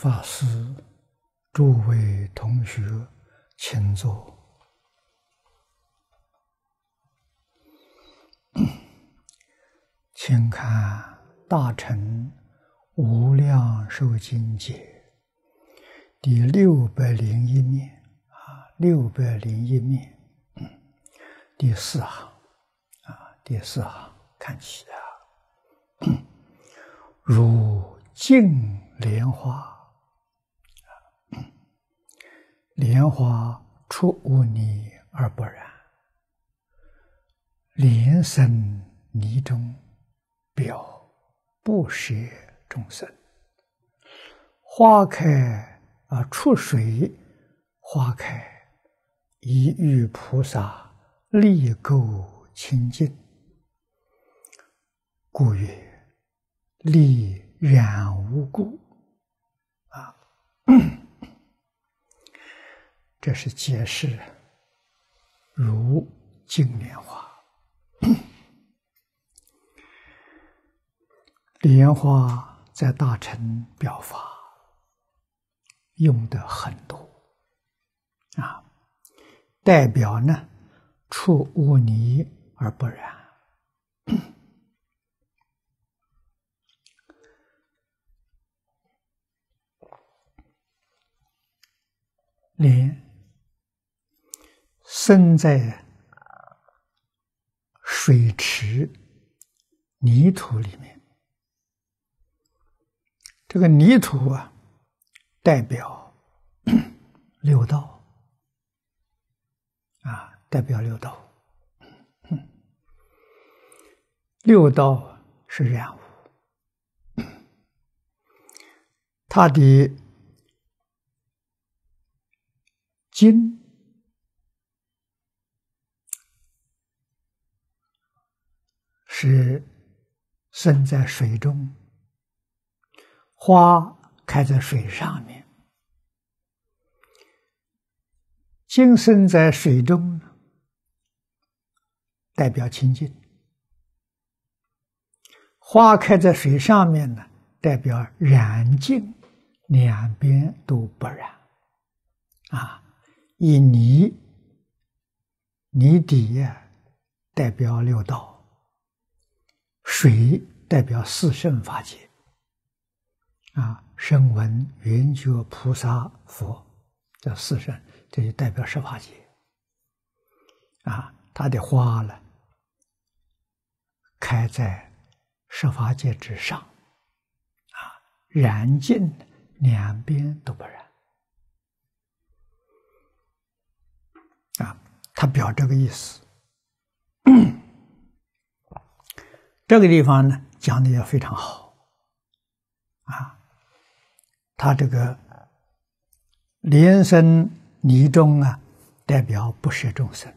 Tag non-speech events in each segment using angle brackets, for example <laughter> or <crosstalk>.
法师，诸位同学，请坐。<coughs> 请看《大乘无量寿经》解第六百零一面，啊，六百零一面，第四行，啊，第四行，看起啊，<coughs> 如净莲花。莲花出污泥而不染，莲生泥中，表不舍众生；花开啊出水，花开一遇菩萨，力垢清净，故曰力染无故。这是解释如镜莲花，<clears throat> 莲花在大乘表法用的很多啊，代表呢，触污泥而不染，莲。<clears throat> 生在水池泥土里面，这个泥土啊，代表 <clears throat> 六道啊，代表六道。六道是染物，它的金。是生在水中，花开在水上面。今生在水中，代表清净；花开在水上面呢，代表染净，两边都不染。啊，以泥泥底代表六道。水代表四圣法界啊，声闻、缘觉、菩萨、佛这四圣，这就代表十法界啊。它的花呢，开在十法界之上啊，燃尽两边都不燃啊，他表这个意思。这个地方呢，讲的也非常好，啊，他这个莲生泥中啊，代表不舍众生，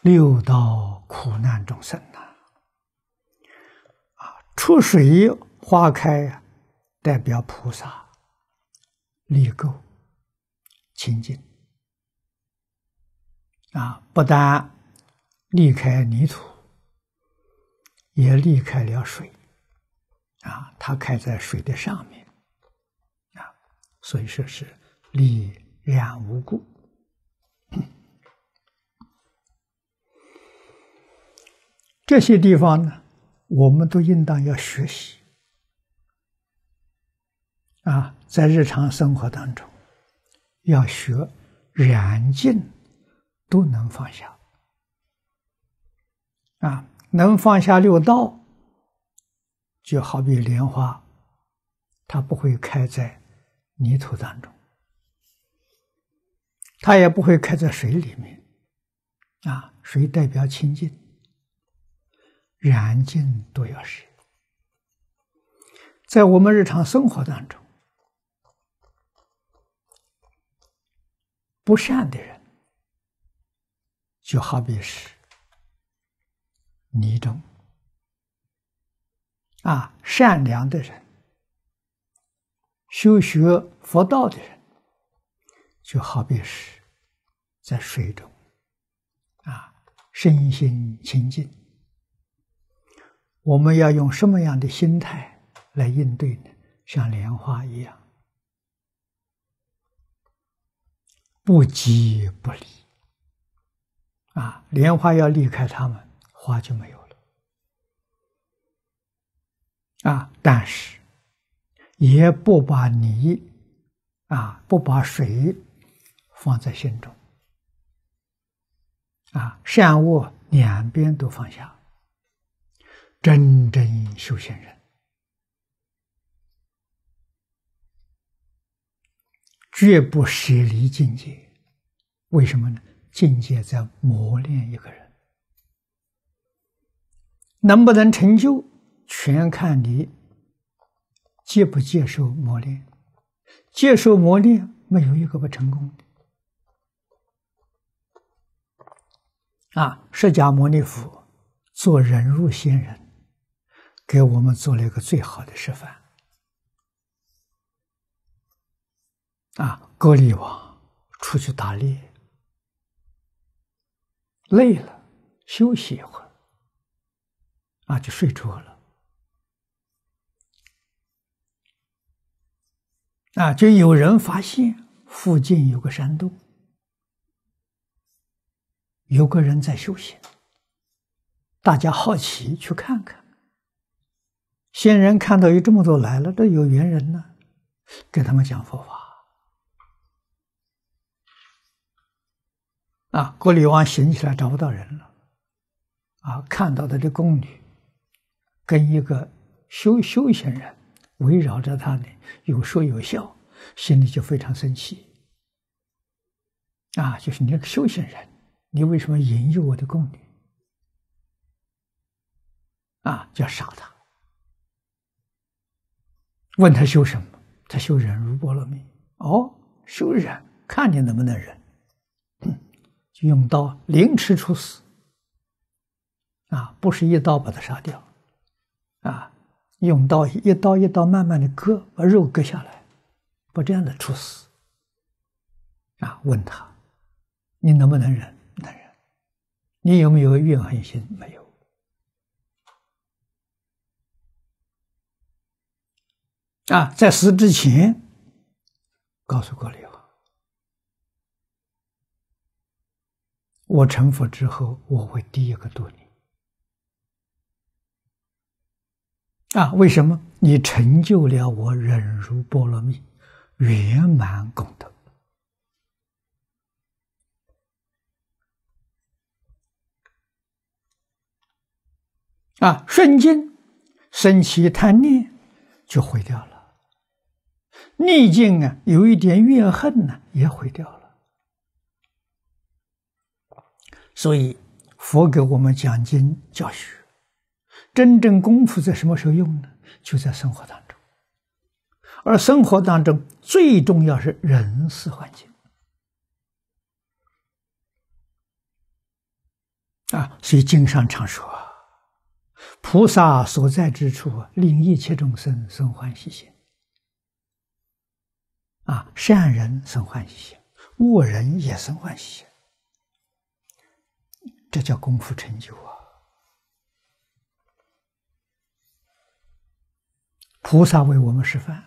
六道苦难众生呐，啊，出水花开啊，代表菩萨立垢清净，啊，不但离开泥土。也离开了水，啊，它开在水的上面，啊，所以说是力量无故。这些地方呢，我们都应当要学习，啊，在日常生活当中，要学燃尽都能放下，啊。能放下六道，就好比莲花，它不会开在泥土当中，它也不会开在水里面，啊，水代表清净，燃尽都要水。在我们日常生活当中，不善的人，就好比是。泥中啊，善良的人，修学佛道的人，就好比是在水中啊，身心清净。我们要用什么样的心态来应对呢？像莲花一样，不急不离啊，莲花要离开他们。花就没有了啊！但是也不把你啊，不把水放在心中啊，善恶两边都放下。真正修行人绝不舍离境界，为什么呢？境界在磨练一个人。能不能成就，全看你接不接受磨练。接受磨练，没有一个不成功的。啊，释迦牟尼佛做人入仙人，给我们做了一个最好的示范。啊，高力王出去打猎，累了休息一会儿。啊，就睡着了。啊，就有人发现附近有个山洞，有个人在修行。大家好奇去看看，仙人看到有这么多来了，这有缘人呢，给他们讲佛法。啊，郭力王醒起来，找不到人了，啊，看到他的宫女。跟一个修修行人围绕着他呢，有说有笑，心里就非常生气。啊，就是你个修行人，你为什么引诱我的宫女？啊，就要杀他。问他修什么？他修忍辱波罗蜜。哦，修忍，看你能不能忍，就用刀凌迟处死。啊，不是一刀把他杀掉。啊，用刀一刀一刀慢慢的割，把肉割下来，把这样的处死。啊，问他，你能不能忍？能忍？你有没有怨恨心？没有。啊，在死之前，告诉过你我成佛之后，我会第一个度你。啊，为什么你成就了我忍辱波罗蜜圆满功德？啊，瞬间升起贪念，就毁掉了；逆境啊，有一点怨恨呢，也毁掉了。所以佛给我们讲经教学。真正功夫在什么时候用呢？就在生活当中，而生活当中最重要是人事环境啊。所以经上常说，菩萨所在之处令一切众生生欢喜心啊，善人生欢喜心，恶人也生欢喜心，这叫功夫成就啊。菩萨为我们示范，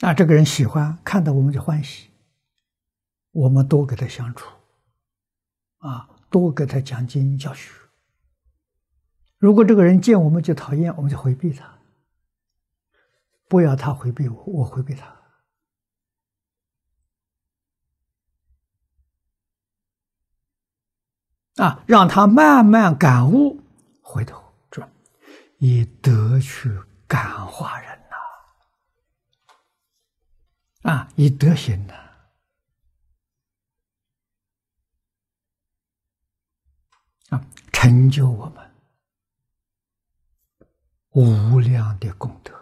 那这个人喜欢看到我们就欢喜，我们多跟他相处，啊，多给他讲经教学。如果这个人见我们就讨厌，我们就回避他，不要他回避我，我回避他，啊，让他慢慢感悟，回头。以德去感化人呐，啊，以德行呐，啊，成就我们无量的功德。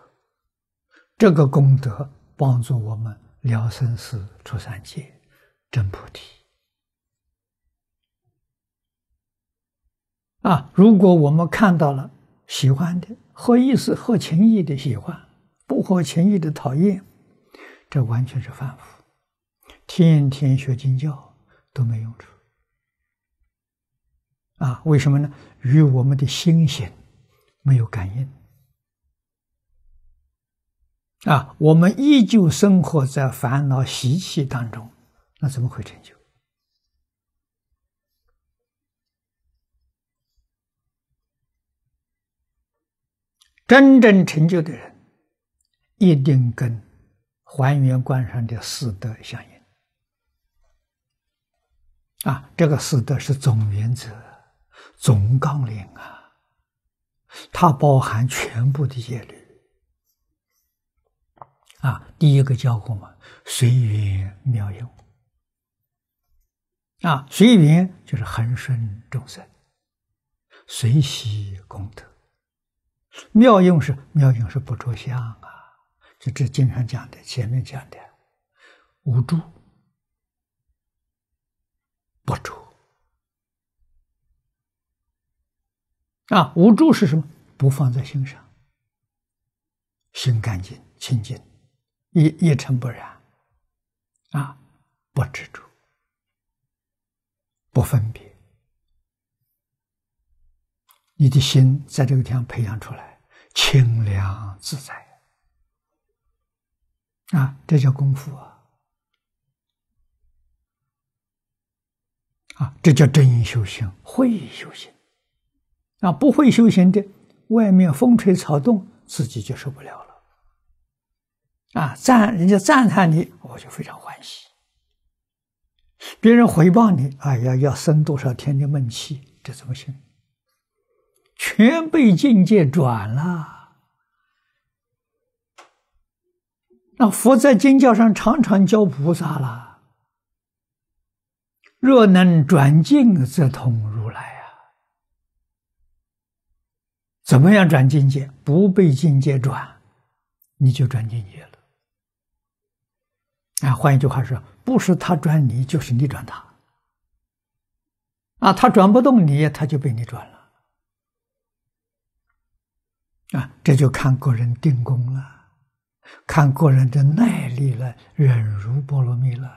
这个功德帮助我们了生死、出三界、真菩提。啊，如果我们看到了。喜欢的，合意思、合情意的喜欢；不合情意的讨厌，这完全是反复。天天学经教都没用处啊！为什么呢？与我们的心性没有感应啊！我们依旧生活在烦恼习气当中，那怎么会成就？真正成就的人，一定跟还原观上的四德相应啊！这个四德是总原则、总纲领啊，它包含全部的戒律啊。第一个教过嘛，随缘妙用啊，随缘就是恒顺众生，随喜功德。妙用是妙用是不着相啊，这这经常讲的，前面讲的无助，不着啊，无助是什么？不放在心上，心干净清净，一一尘不染啊，不执着，不分别，你的心在这个地方培养出来。清凉自在啊，这叫功夫啊，啊，这叫真修行、会修行。啊，不会修行的，外面风吹草动，自己就受不了了。啊，赞人家赞叹你，我就非常欢喜；别人回报你啊，要要生多少天的闷气，这怎么行？全被境界转了。那佛在经教上常常教菩萨了：若能转境，则通如来啊。怎么样转境界？不被境界转，你就转境界了。啊，换一句话说，不是他转你，就是你转他。啊，他转不动你，他就被你转了。啊，这就看个人定功了，看个人的耐力了，忍辱波罗蜜了。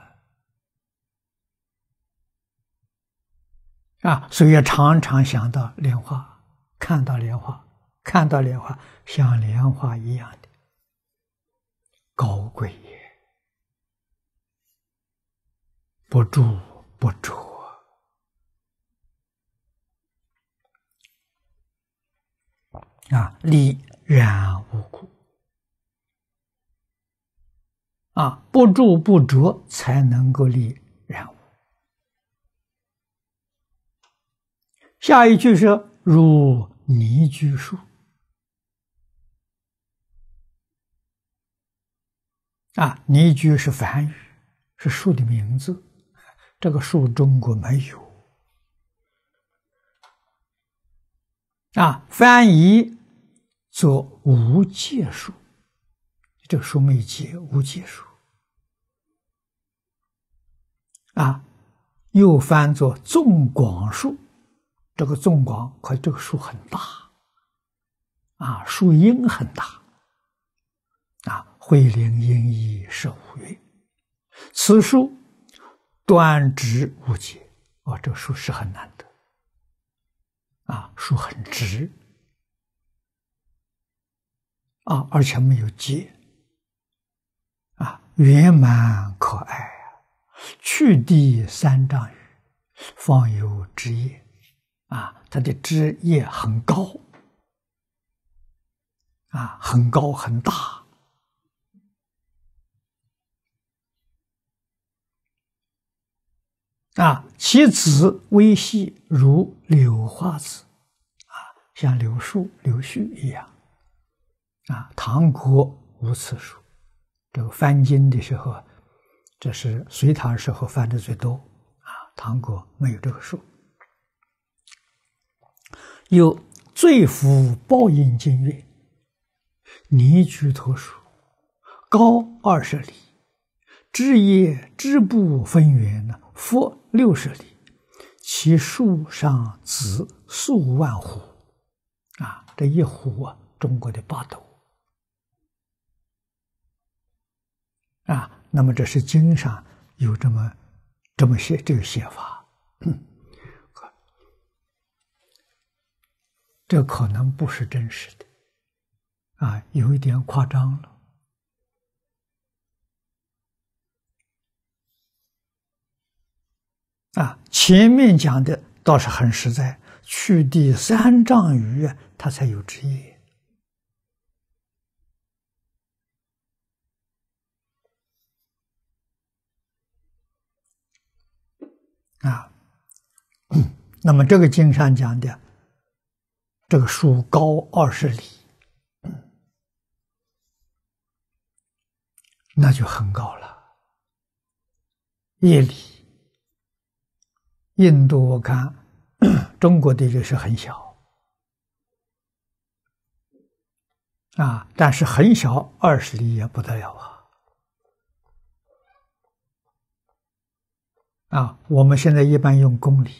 啊，所以常常想到莲花，看到莲花，看到莲花，像莲花一样的高贵也，不住不住。啊，立然无苦。啊，不住不着，才能够立然无。下一句是如泥居树。啊，泥居是梵语，是树的名字。这个树中国没有。啊，翻译做无界数，这个书没解，界，无界数。啊，又翻作纵广数，这个纵广可这个数很大，啊，数英很大，啊，会令音一涉五月，此书端直无解，哦，这个书是很难。啊，树很直，啊，而且没有结，啊，圆满可爱啊。去地三丈余，方有枝叶，啊，它的枝叶很高，啊，很高很大。啊，其子微细如柳花子，啊，像柳树、柳絮一样。啊，唐国无此树。这个翻经的时候，这是隋唐时候翻的最多。啊，唐国没有这个树。有最苦报应经曰：“泥居土书，高二十里，枝叶枝布分缘呢。佛六十里，其树上子数万户，啊，这一户啊，中国的八斗，啊，那么这是经上有这么这么写这个写法，<clears throat> 这可能不是真实的，啊，有一点夸张了。啊，前面讲的倒是很实在，去地三丈余他它才有职业。啊，那么这个经上讲的，这个树高二十里，那就很高了，一里。印度我看 <clears throat> 中国的确是很小啊，但是很小二十里也不得了啊啊！我们现在一般用公里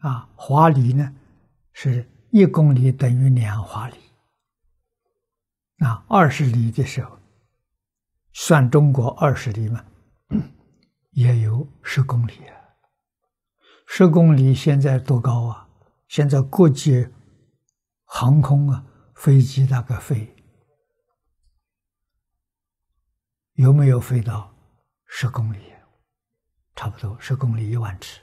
啊，华里呢是一公里等于两华里。那二十里的时候，算中国二十里嘛，<clears throat> 也有十公里啊。十公里现在多高啊？现在国际航空啊，飞机大概飞有没有飞到十公里？差不多十公里一万尺，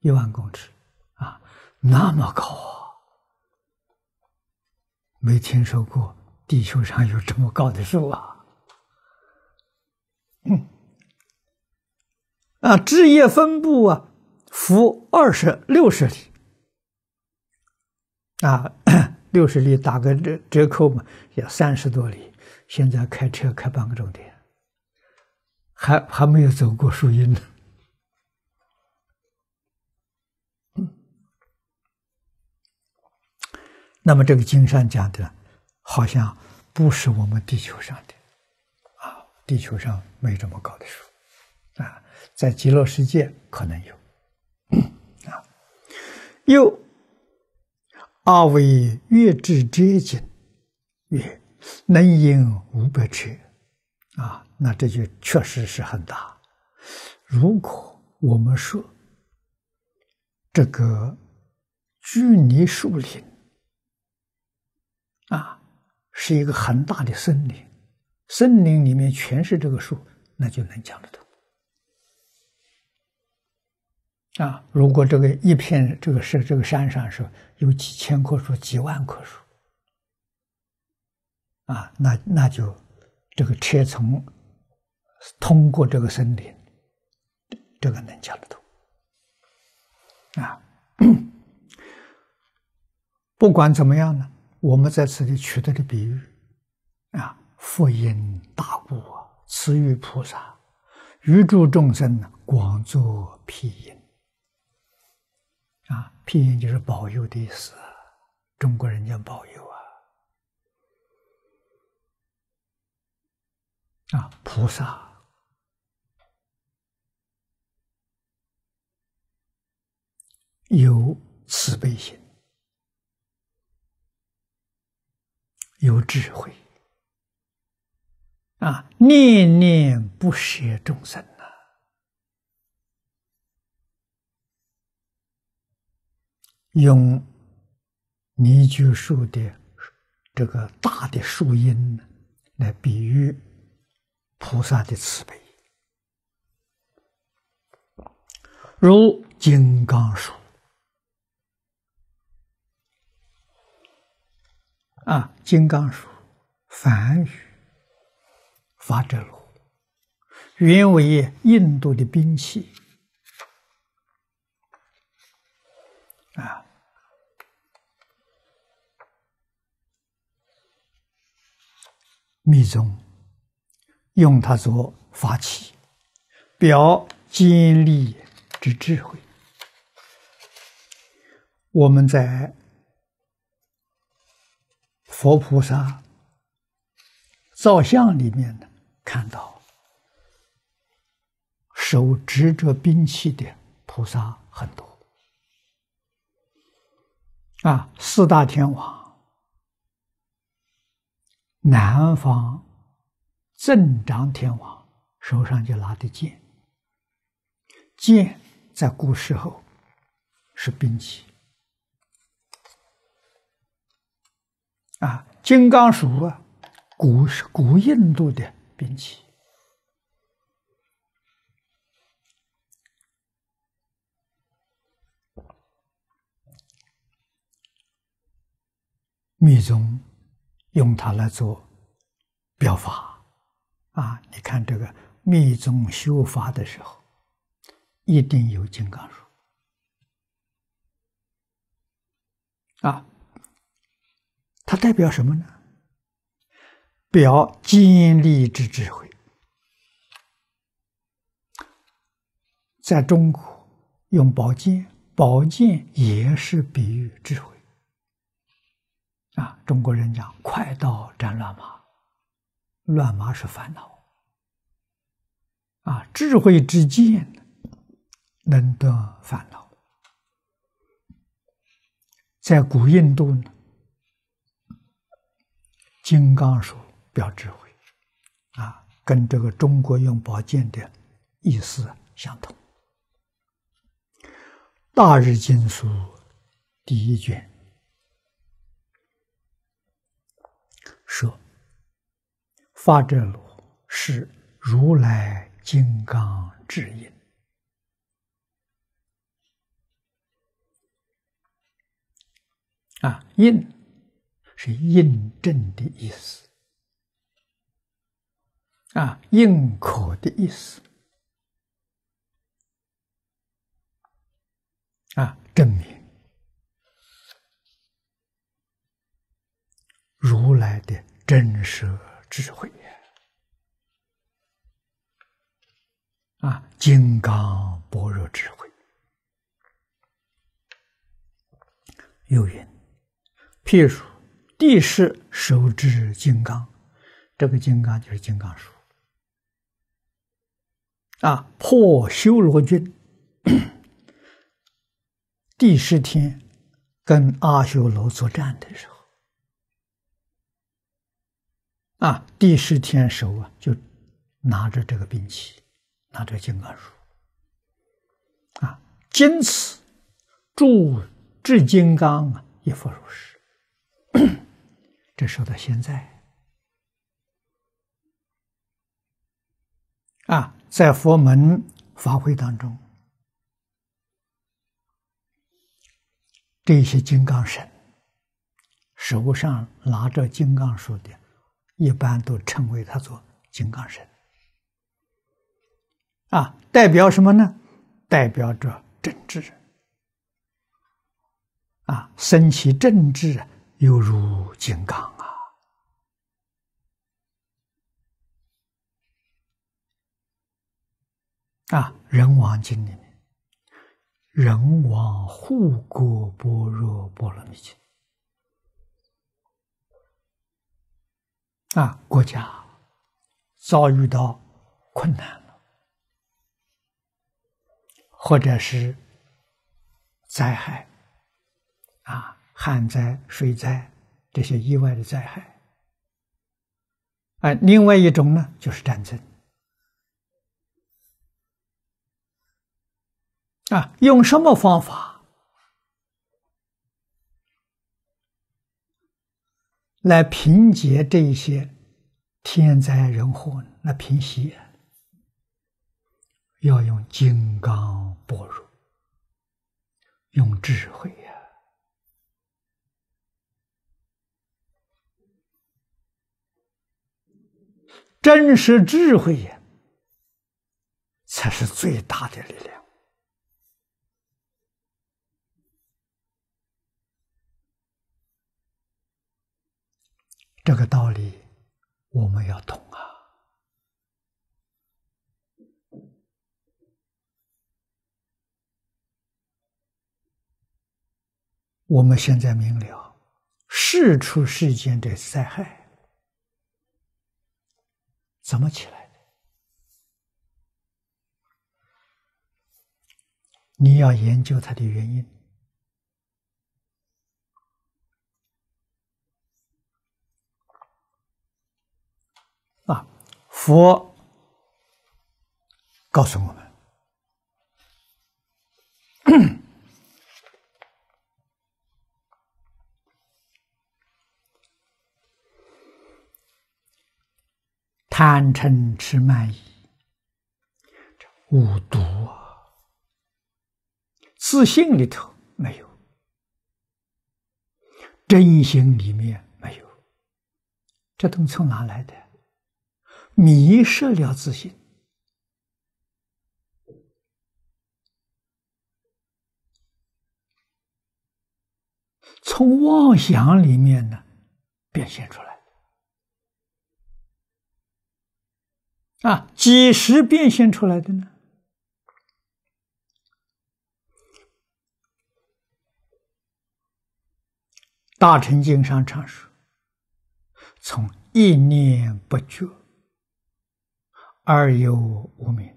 一万公尺啊，那么高啊！没听说过地球上有这么高的树啊！嗯，<coughs> 啊，枝叶分布啊。负二十六十里，啊，<clears throat> 六十里打个折折扣嘛，也三十多里。现在开车开半个钟点，还还没有走过树荫呢。那么这个金山讲的，好像不是我们地球上的，啊，地球上没这么高的树，啊，在极乐世界可能有。又，阿为月之接近，月能盈五百尺。”啊，那这就确实是很大。如果我们说这个距离树林，啊，是一个很大的森林，森林里面全是这个树，那就能讲得通。啊！如果这个一片这个是这个山上是，有几千棵树、几万棵树，啊，那那就这个车从通过这个森林，这个能讲得通。啊，<coughs> 不管怎么样呢，我们在这里取得的比喻，啊，福音大故，慈于菩萨，于诸众生广作庇荫。拼音就是“保佑”的意思，中国人讲“保佑”啊，啊，菩萨有慈悲心，有智慧，啊，念念不舍众生。用泥鳅树的这个大的树荫来比喻菩萨的慈悲，如金刚树啊，金刚树、梵语、法遮罗，原为印度的兵器。密宗用它做法器，表坚立之智慧。我们在佛菩萨造像里面呢，看到手执着兵器的菩萨很多，啊，四大天王。南方镇长天王手上就拿的剑，剑在古时候是兵器啊，金刚杵啊，古是古印度的兵器，密宗。用它来做表法啊！你看这个密宗修法的时候，一定有金刚杵啊。它代表什么呢？表坚力之智慧。在中国，用宝剑，宝剑也是比喻智慧。啊，中国人讲“快刀斩乱麻”，乱麻是烦恼啊！智慧之剑能断烦恼。在古印度呢，金刚手表智慧啊，跟这个中国用宝剑的意思相同。《大日经书》第一卷。说，发者如是如来金刚智印啊，印是印证的意思啊，印可的意思啊，证明。如来的真实智慧啊，金刚般若智慧。又云：“譬如地势手执金刚，这个金刚就是金刚树。啊，破修罗军。<coughs> 第十天跟阿修罗作战的时候。”啊，帝释天手啊，就拿着这个兵器，拿着金刚杵，啊，坚持铸制金刚啊，也佛如是。<clears throat> 这说到现在，啊，在佛门发挥当中，这些金刚神手上拿着金刚杵的。一般都称为他做金刚身，啊，代表什么呢？代表着政治。啊，升起政治犹如金刚啊，啊，《人王经》里面，《人王护国般若波罗蜜经》。啊，国家遭遇到困难了，或者是灾害啊，旱灾、水灾这些意外的灾害。哎，另外一种呢，就是战争。啊，用什么方法？来平结这些天灾人祸，来平息，要用金刚不若，用智慧呀，真实智慧呀，才是最大的力量。这个道理，我们要懂啊！我们现在明了，世出世间的灾害怎么起来的？你要研究它的原因。啊！佛告诉我们：<clears throat> 贪嗔痴慢疑，这五毒啊，自信里头没有，真心里面没有，这东西从哪来的？迷失了自信。从妄想里面呢变现出来啊，几时变现出来的呢？大乘经上常说，从意念不觉。二有无名，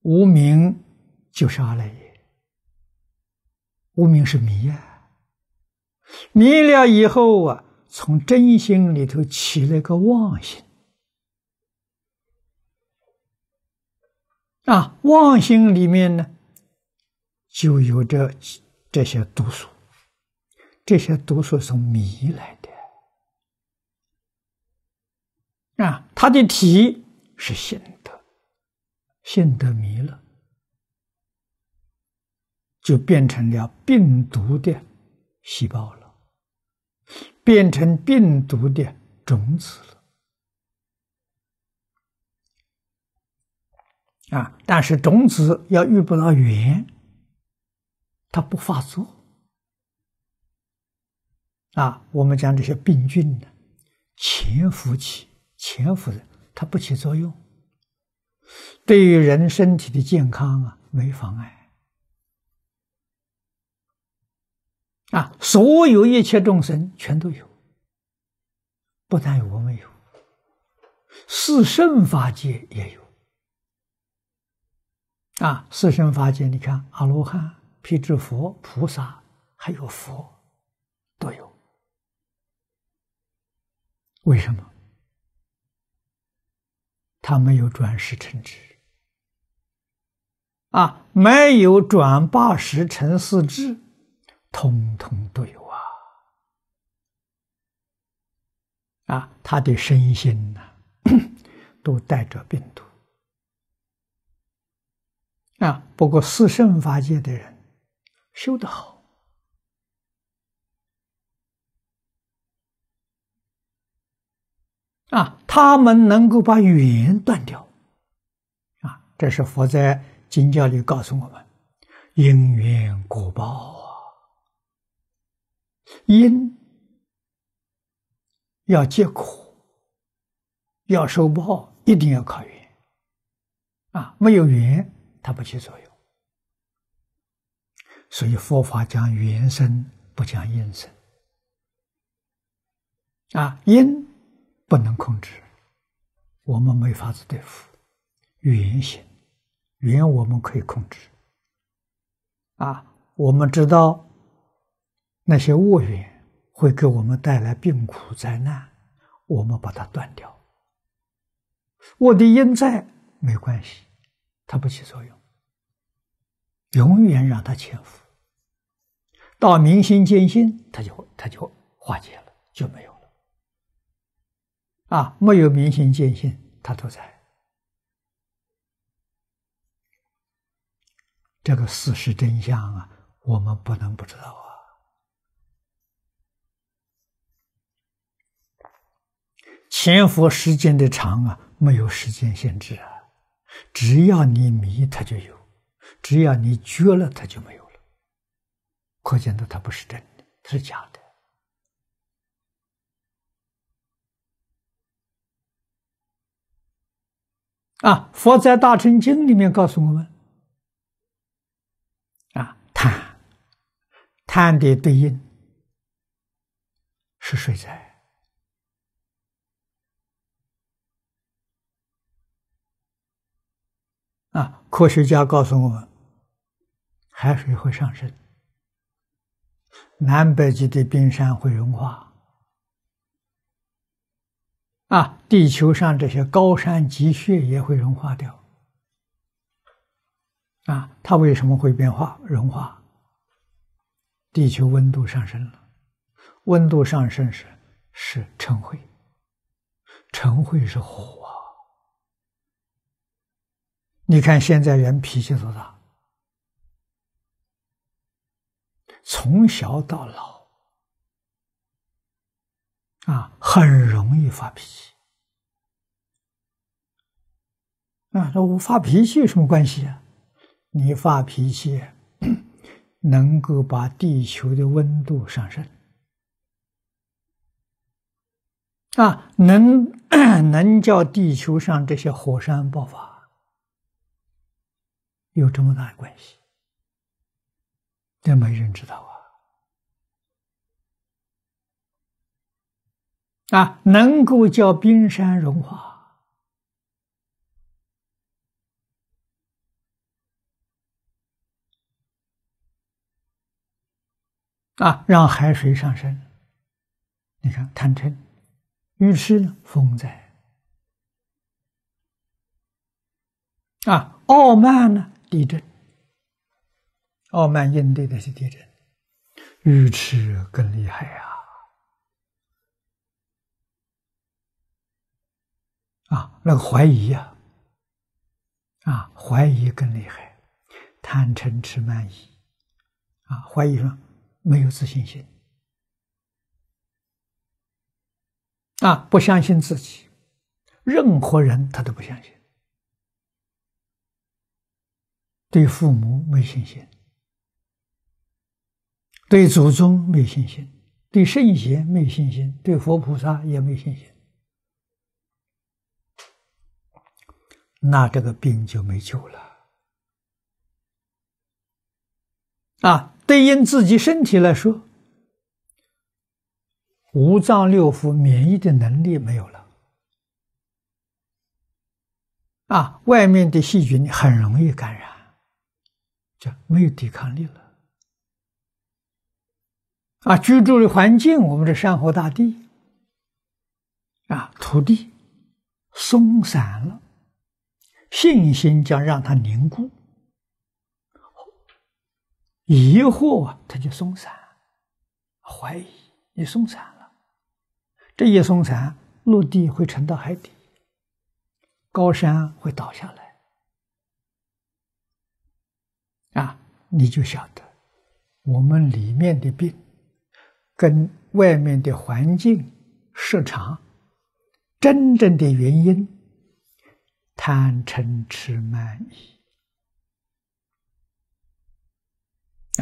无名就是阿赖耶。无名是迷呀，迷了以后啊，从真心里头起了个妄心。啊，妄心里面呢，就有着这些毒素。这些毒素从迷来的，啊，他的体是性的，性的迷了，就变成了病毒的细胞了，变成病毒的种子了，啊，但是种子要遇不到缘，它不发作。啊，我们讲这些病菌呢，潜伏起，潜伏的，它不起作用，对于人身体的健康啊，没妨碍。啊，所有一切众生全都有，不但我们有，四圣法界也有。啊，四圣法界，你看阿罗汉、辟支佛、菩萨，还有佛。为什么？他没有转世成智啊，没有转八识成四智，通通都有啊！啊，他的身心呐，<clears throat> 都带着病毒啊。不过四圣法界的人修得好。啊，他们能够把缘断掉，啊，这是佛在《经教里告诉我们，因缘果报啊，因要结苦，要收报，一定要靠缘，啊，没有缘，它不起作用。所以佛法讲缘生，不讲因生，啊，因。不能控制，我们没法子对付。缘性，缘我们可以控制。啊，我们知道那些恶缘会给我们带来病苦灾难，我们把它断掉。我的因在没关系，它不起作用，永远让它潜伏。到明心见性，它就它就化解了，就没有。啊，没有明心见性，他都在。这个事实真相啊，我们不能不知道啊。潜伏时间的长啊，没有时间限制啊，只要你迷，它就有；只要你绝了，它就没有了。可见到它不是真的，它是假的。啊，《佛在大乘经》里面告诉我们：啊，碳，碳的对应是水灾。啊，科学家告诉我们，海水会上升，南北极的冰山会融化。啊，地球上这些高山积雪也会融化掉。啊，它为什么会变化融化？地球温度上升了，温度上升时是晨会，晨会是火。你看现在人脾气多大，从小到老。啊，很容易发脾气。啊，那我发脾气有什么关系啊？你发脾气能够把地球的温度上升，啊，能能叫地球上这些火山爆发，有这么大的关系，这没人知道啊。啊，能够叫冰山融化，啊，让海水上升。你看，贪嗔、欲痴呢，风灾；啊，傲慢呢，地震。傲慢应对的是地震，愚痴更厉害呀。啊，那个怀疑呀，啊，怀疑更厉害，贪嗔痴慢疑，啊，怀疑说没有自信心，啊，不相信自己，任何人他都不相信，对父母没信心，对祖宗没信心，对圣贤没信心，对佛菩萨也没信心。那这个病就没救了啊！对应自己身体来说，五脏六腑免疫的能力没有了啊，外面的细菌很容易感染，就没有抵抗力了啊！居住的环境，我们的山河大地啊，土地松散了。信心将让它凝固，疑惑它就松散，怀疑你松散了，这一松散，陆地会沉到海底，高山会倒下来，啊，你就晓得，我们里面的病，跟外面的环境市场真正的原因。贪嗔痴慢疑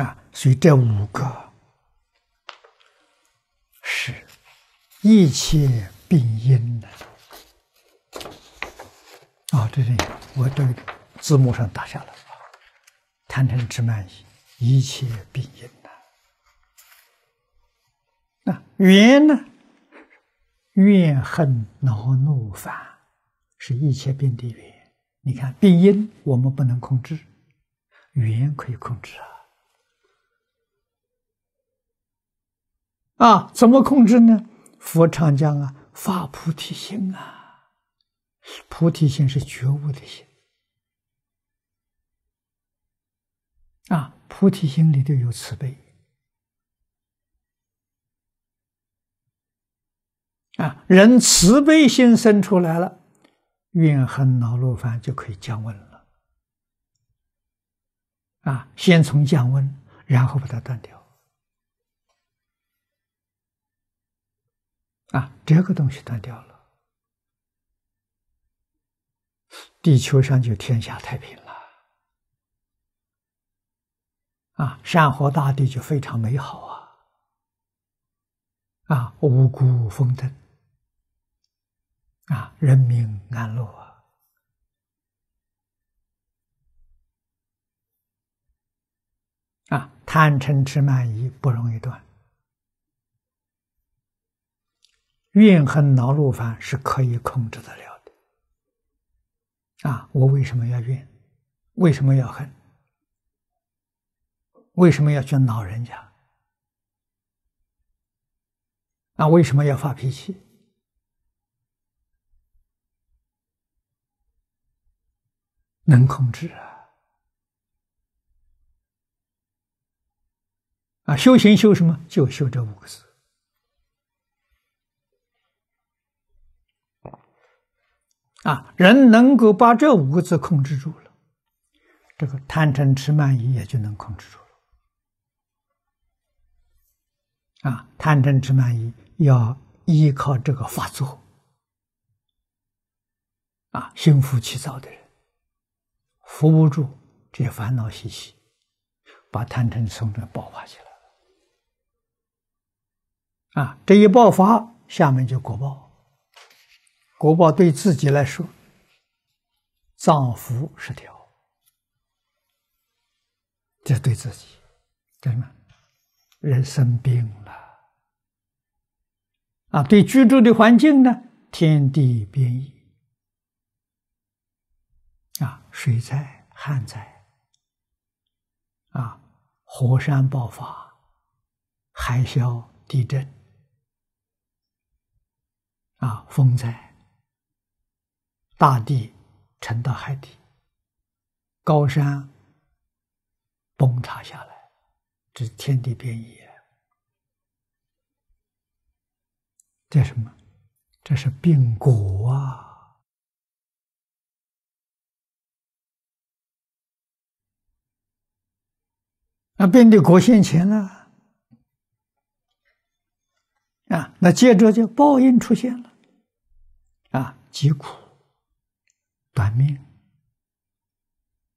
啊，所以这五个是一切病因的啊。这里我这个字幕上打下了啊，贪嗔痴慢疑，一切病因的。那怨呢？怨恨恼怒烦。是一切病的云，你看，病因我们不能控制，缘可以控制啊！啊，怎么控制呢？佛常讲啊，发菩提心啊，菩提心是觉悟的心啊，菩提心里头有慈悲啊，人慈悲心生出来了。怨恨恼怒烦就可以降温了，啊，先从降温，然后把它断掉，啊，这个东西断掉了，地球上就天下太平了，啊，山河大地就非常美好啊，啊，五谷丰登。啊，人民安乐啊！贪嗔痴慢疑不容易断，怨恨恼怒烦是可以控制得了的。啊，我为什么要怨？为什么要恨？为什么要去恼人家？啊，为什么要发脾气？能控制啊！啊，修行修什么？就修这五个字。啊，人能够把这五个字控制住了，这个贪嗔痴慢疑也就能控制住了。啊，贪嗔痴慢疑要依靠这个发作。啊，心浮气躁的人。扶不住这些烦恼习气，把贪嗔痴这爆发起来了。啊，这一爆发，下面就果报。果报对自己来说，脏腑失调，这对自己，同什么？人生病了。啊，对居住的环境呢，天地变异。啊，水灾、旱灾，啊，火山爆发、海啸、地震，啊，风灾，大地沉到海底，高山崩塌下来，这天地变异，这什么？这是病蛊啊！那变得国现钱了，啊，那接着就报应出现了，啊，疾苦、短命，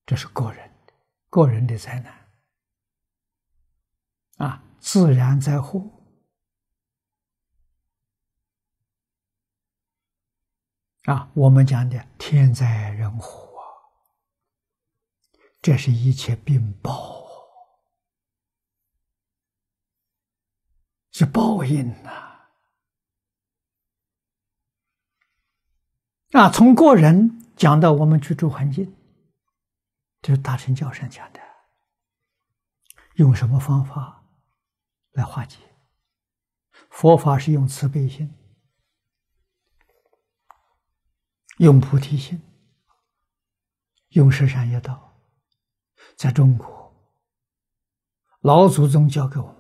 这是个人的个人的灾难，啊，自然灾祸。啊，我们讲的天灾人祸，这是一切病报。是报应呐！啊，从个人讲到我们居住环境，这是大乘教上讲的。用什么方法来化解？佛法是用慈悲心，用菩提心，用十善业道。在中国，老祖宗教给我们。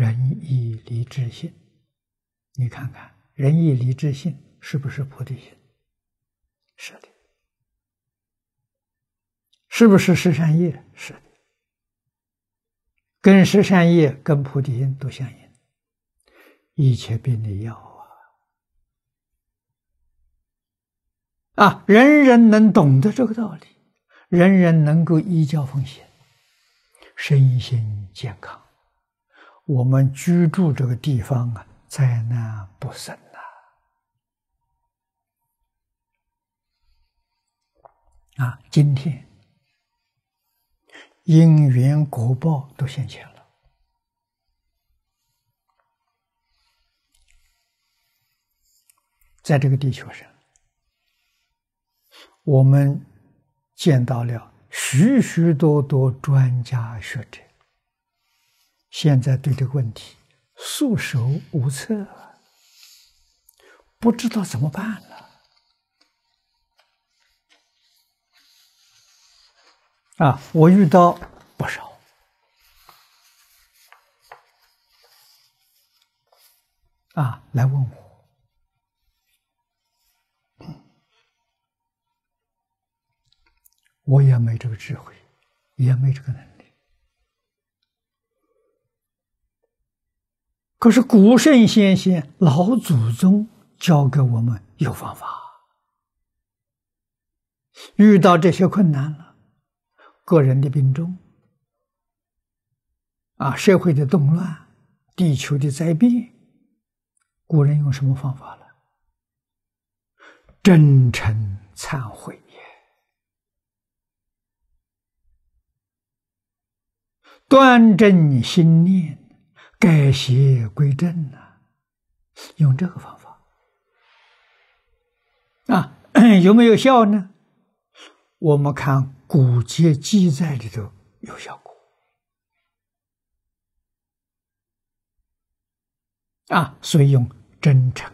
仁义礼智信，你看看仁义礼智信是不是菩提心？是的，是不是十善业？是的，跟十善业跟菩提心都相应。一切病的药啊！啊，人人能懂得这个道理，人人能够依教奉行，身心健康。我们居住这个地方啊，灾难不生呐！啊，今天因缘果报都显现了，在这个地球上，我们见到了许许多多专家学者。现在对这个问题束手无策，不知道怎么办了。啊，我遇到不少啊，来问我，我也没这个智慧，也没这个能。力。可是古圣先贤、老祖宗教给我们有方法，遇到这些困难了，个人的病重，啊，社会的动乱，地球的灾变，古人用什么方法了？真诚忏悔，端正心念。改邪归正呢？用这个方法啊？<clears throat> 有没有效呢？我们看古籍记载里头有效果啊，所以用真诚、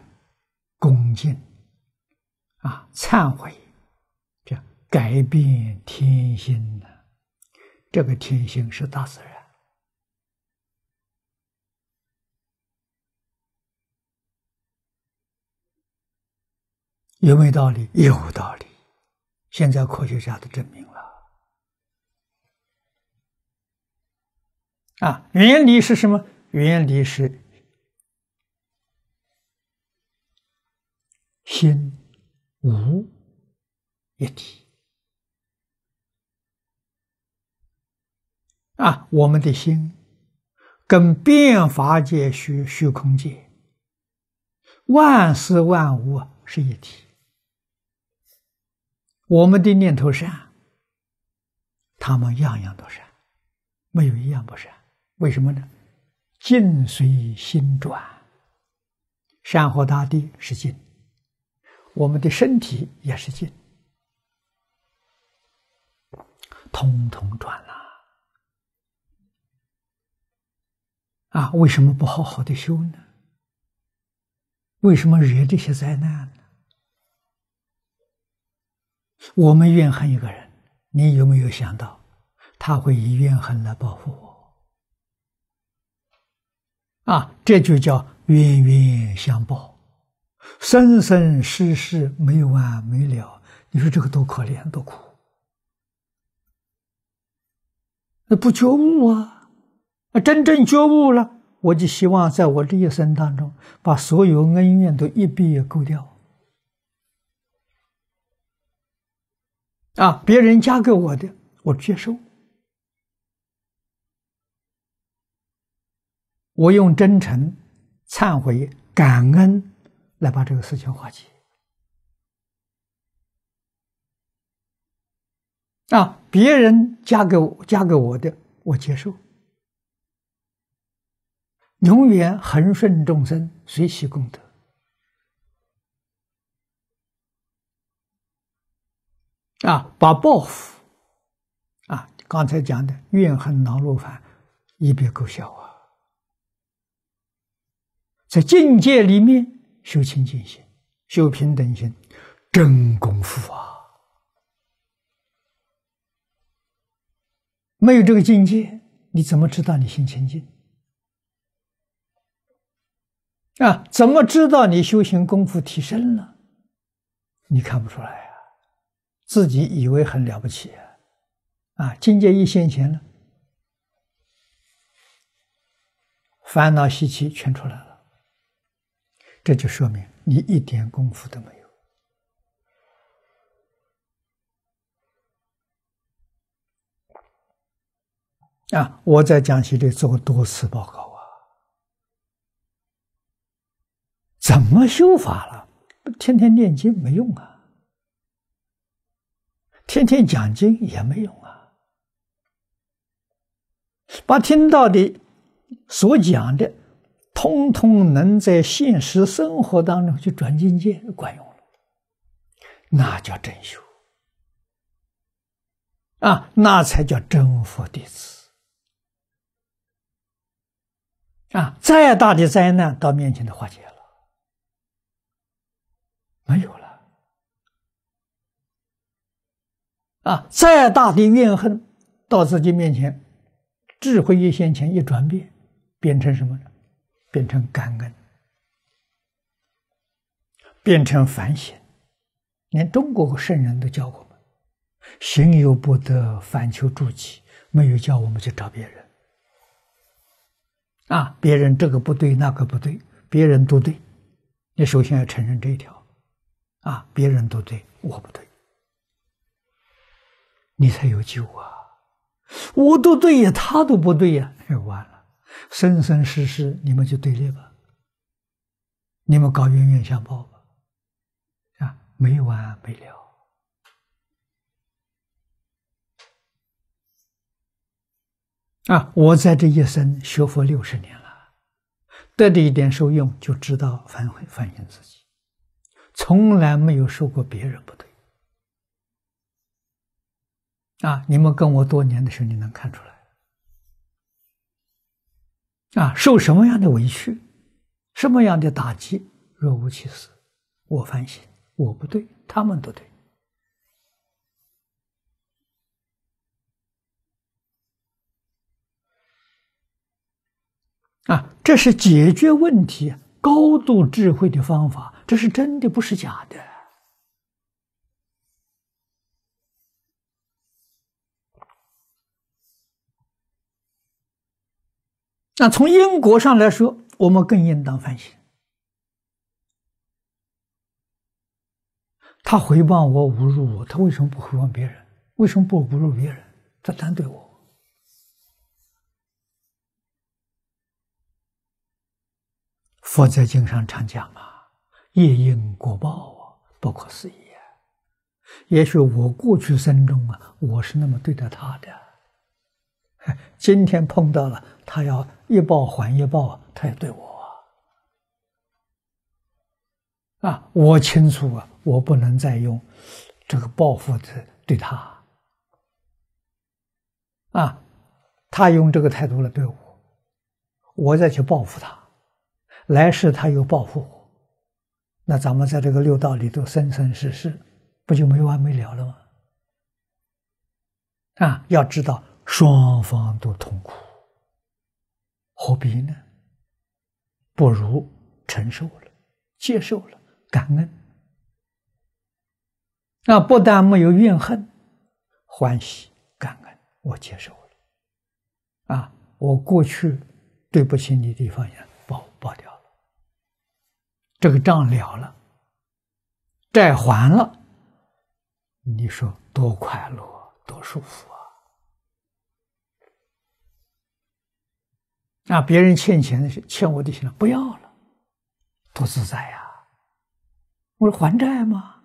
恭敬啊、忏悔，这样改变天性呢？这个天性是大自然。有没有道理？有道理。现在科学家都证明了啊！原理是什么？原理是心无一体啊！我们的心跟变法界、虚虚空界、万事万物是一体。我们的念头善，他们样样都善，没有一样不善。为什么呢？静随心转，山河大地是静，我们的身体也是静，通通转了。啊，为什么不好好的修呢？为什么惹这些灾难呢？我们怨恨一个人，你有没有想到他会以怨恨来报复我？啊，这就叫冤冤相报，生生世世没完没了。你说这个多可怜，多苦！那不觉悟啊！真正觉悟了，我就希望在我这一生当中，把所有恩怨都一笔勾掉。啊，别人加给我的，我接受；我用真诚、忏悔、感恩来把这个事情化解。啊，别人加给我、加给我的，我接受，永远恒顺众生，随喜功德。啊，把报复，啊，刚才讲的怨恨恼怒烦，一别勾销啊！在境界里面修清净心，修平等心，真功夫啊！没有这个境界，你怎么知道你心清净？啊，怎么知道你修行功夫提升了？你看不出来。自己以为很了不起，啊，境界一现前呢，烦恼习气全出来了，这就说明你一点功夫都没有。啊，我在讲席里做过多次报告啊，怎么修法了？天天念经没用啊。天天讲经也没用啊！把听到的、所讲的，通通能在现实生活当中去转境界，管用了，那叫真修啊！那才叫真佛弟子啊！再大的灾难到面前都化解了，没有了。啊，再大的怨恨，到自己面前，智慧一现前一转变，变成什么？变成感恩，变成反省。连中国圣人都教我们：“行有不得，反求诸己。”没有教我们去找别人。啊，别人这个不对，那个不对，别人都对，你首先要承认这一条。啊，别人都对，我不对。你才有救啊！我都对呀，他都不对呀，那完了。生生世世你们就对立吧，你们搞冤冤相报吧，啊，没完没了。啊，我在这一生学佛六十年了，得的一点受用，就知道反悔反省自己，从来没有受过别人不对。啊！你们跟我多年的时候，你能看出来？啊，受什么样的委屈，什么样的打击，若无其事。我反省，我不对，他们都对。啊，这是解决问题高度智慧的方法，这是真的，不是假的。那从因果上来说，我们更应当反省。他回报我侮辱我，他为什么不回报别人？为什么不侮辱别人？他单对我。佛在经上常讲嘛，“业因果报，不可思议。”也许我过去生中啊，我是那么对待他的，今天碰到了。他要一报还一报，他也对我啊，我清楚啊，我不能再用这个报复的对他啊，他用这个态度来对我，我再去报复他，来世他又报复我，那咱们在这个六道里头生生世世，不就没完没了了吗？啊，要知道双方都痛苦。何必呢？不如承受了，接受了，感恩。那不但没有怨恨，欢喜，感恩，我接受了。啊，我过去对不起你的地方也报报掉了，这个账了了，债还了，你说多快乐，多舒服啊！那别人欠钱的欠我的钱不要了，多自在呀！我说还债吗？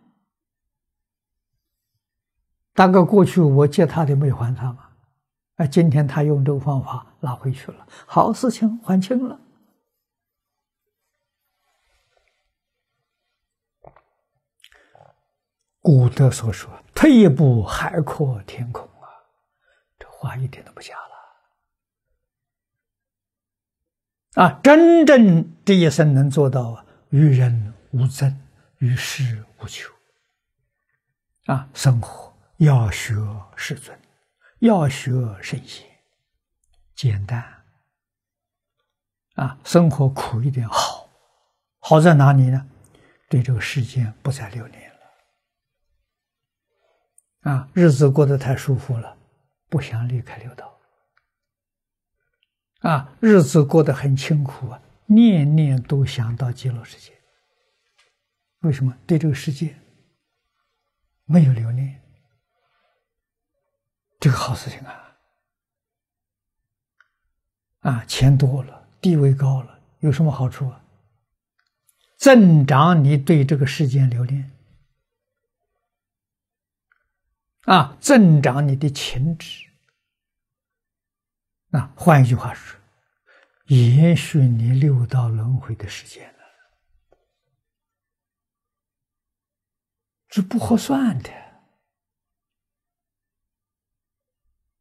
大哥，过去我借他的没还他吗？哎，今天他用这个方法拿回去了，好事情还清了。古德所说：“退一步，海阔天空啊！”这话一点都不假。啊，真正这一生能做到与人无争、与世无求，啊，生活要学世尊，要学圣贤，简单，啊，生活苦一点好，好在哪里呢？对这个世间不再留恋了，啊，日子过得太舒服了，不想离开六道。啊，日子过得很清苦啊，念念都想到极乐世界。为什么对这个世界没有留恋？这个好事情啊！啊，钱多了，地位高了，有什么好处啊？增长你对这个世界留恋啊，增长你的情执。那换一句话说，也许你六道轮回的时间呢，是不合算的。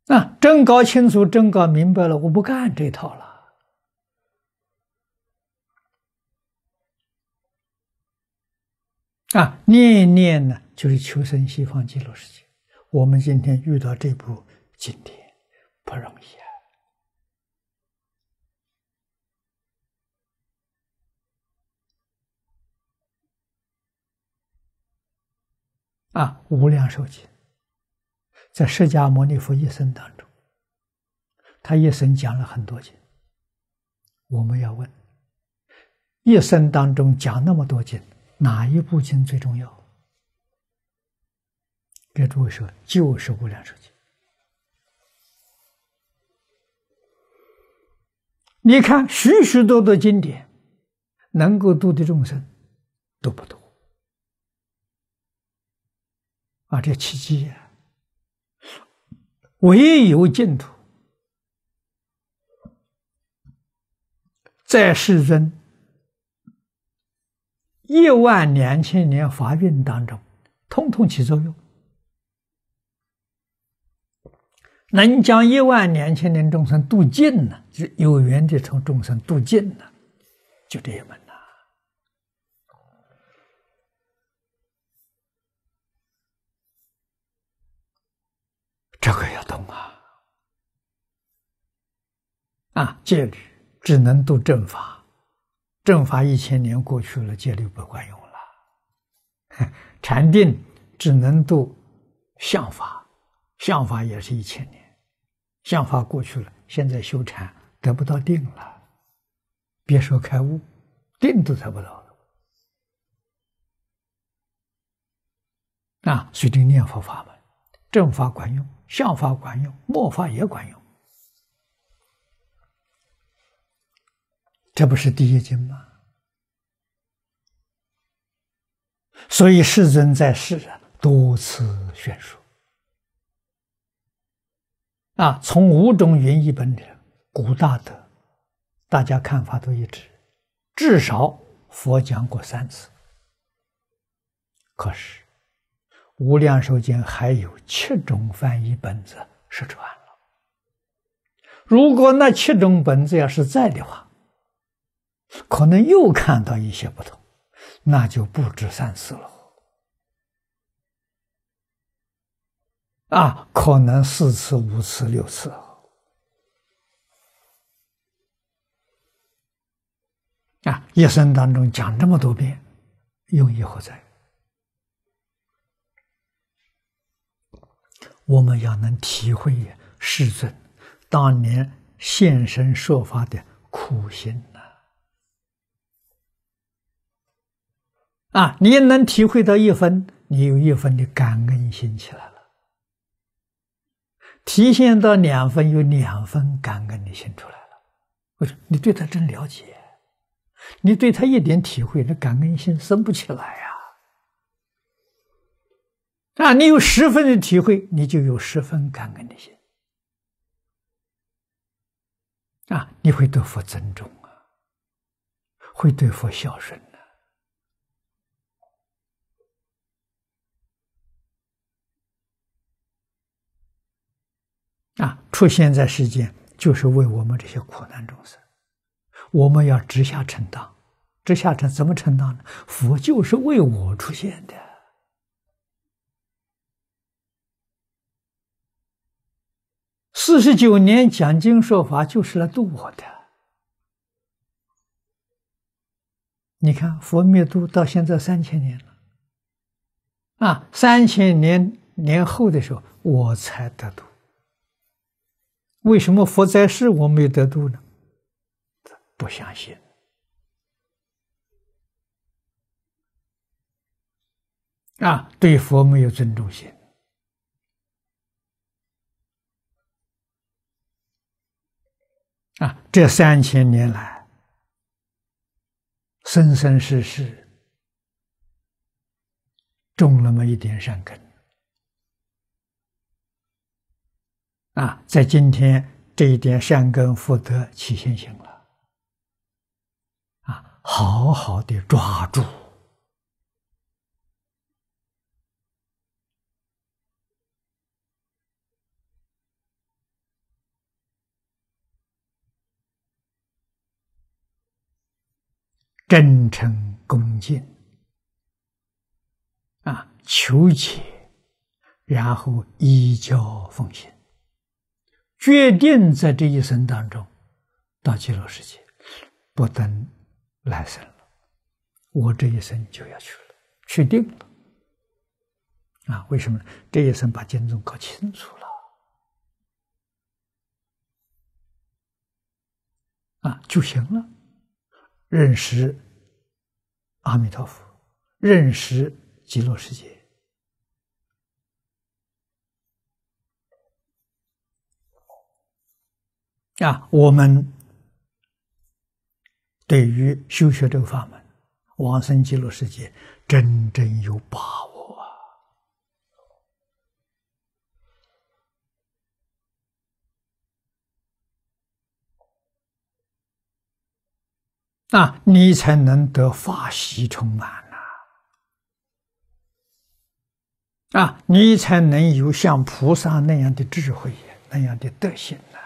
那真搞清楚，真搞明白了，我不干这套了。啊，念念呢，就是求生西方极乐世界。我们今天遇到这部经典，不容易啊。啊，无量寿经，在释迦牟尼佛一生当中，他一生讲了很多经。我们要问，一生当中讲那么多经，哪一部经最重要？给诸位说，就是无量寿经。你看，许许多多经典能够度的众生，都不多。啊，这奇迹呀！唯有净土，在世尊一万两千年法运当中，通通起作用，能将一万两千年众生渡尽呢，就是有缘的从众生渡尽呢，就这一门。这个要懂啊！啊，戒律只能度正法，正法一千年过去了，戒律不管用了。<laughs> 禅定只能度相法，相法也是一千年，相法过去了，现在修禅得不到定了，别说开悟，定都得不到。啊，随定念佛法门，正法管用。相法管用，末法也管用，这不是第一经吗？所以世尊在世啊，多次宣说。啊，从五种云译本里，古大德，大家看法都一致，至少佛讲过三次，可是。《无量寿经》还有七种翻译本子失传了。如果那七种本子要是在的话，可能又看到一些不同，那就不止三次了。啊，可能四次、五次、六次啊，一生当中讲这么多遍，用意何在？我们要能体会世尊当年现身说法的苦心呐！啊，你能体会到一分，你有一分的感恩心起来了；体现到两分，有两分感恩的心出来了。不是，你对他真了解，你对他一点体会，那感恩心升不起来呀。那你有十分的体会，你就有十分感恩的心。啊，你会对佛尊重啊，会对佛孝顺的、啊，出现在世间就是为我们这些苦难众生，我们要直下承当，直下承怎么承当呢？佛就是为我出现的。四十九年讲经说法，就是来度我的。你看，佛灭度到现在三千年了，啊，三千年年后的时候，我才得度。为什么佛在世我没有得度呢？不相信，啊，对佛没有尊重心。啊，这三千年来，生生世世种那么一点善根，啊，在今天这一点善根福德起现行了，啊，好好的抓住。真诚恭敬啊，求解，然后依教奉行，决定在这一生当中到极乐世界，不等来生了，我这一生就要去了，去定了。啊，为什么？这一生把经中搞清楚了，啊，就行了。认识阿弥陀佛，认识极乐世界。啊，我们对于修学这个法门，往生极乐世界，真正有把握。啊，你才能得法喜充满呐！啊，你才能有像菩萨那样的智慧、那样的德行呐！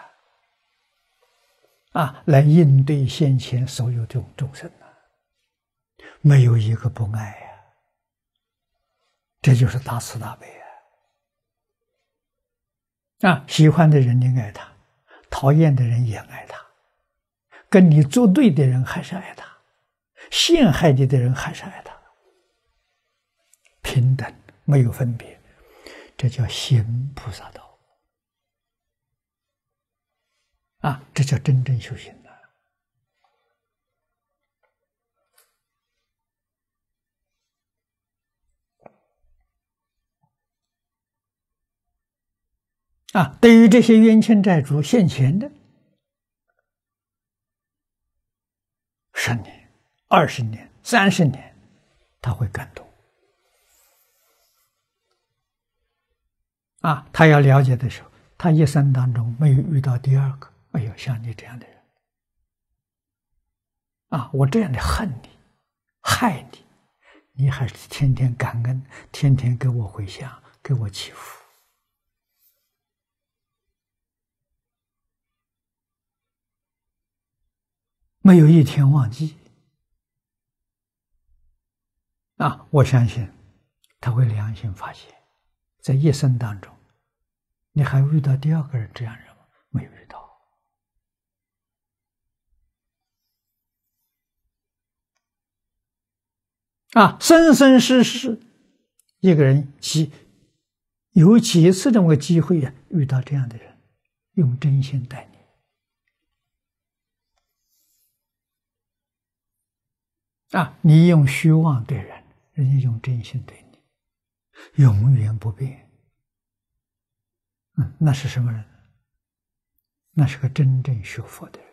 啊，来应对先前所有这种众生呐，没有一个不爱呀，这就是大慈大悲啊！啊，喜欢的人你爱他，讨厌的人也爱他。跟你作对的人还是爱他，陷害你的人还是爱他，平等没有分别，这叫行菩萨道啊！这叫真正修行的、啊！对于这些冤亲债主、现钱的。十年、二十年、三十年，他会感动。啊，他要了解的时候，他一生当中没有遇到第二个。哎呦，像你这样的人，啊，我这样的恨你、害你，你还是天天感恩，天天给我回向，给我祈福。没有一天忘记啊！我相信他会良心发现，在一生当中，你还遇到第二个人这样人吗？没有遇到啊！生生世世，一个人几有几次这么个机会呀？遇到这样的人，用真心待你。啊！你用虚妄对人，人家用真心对你，永远不变。嗯，那是什么人？那是个真正学佛的人。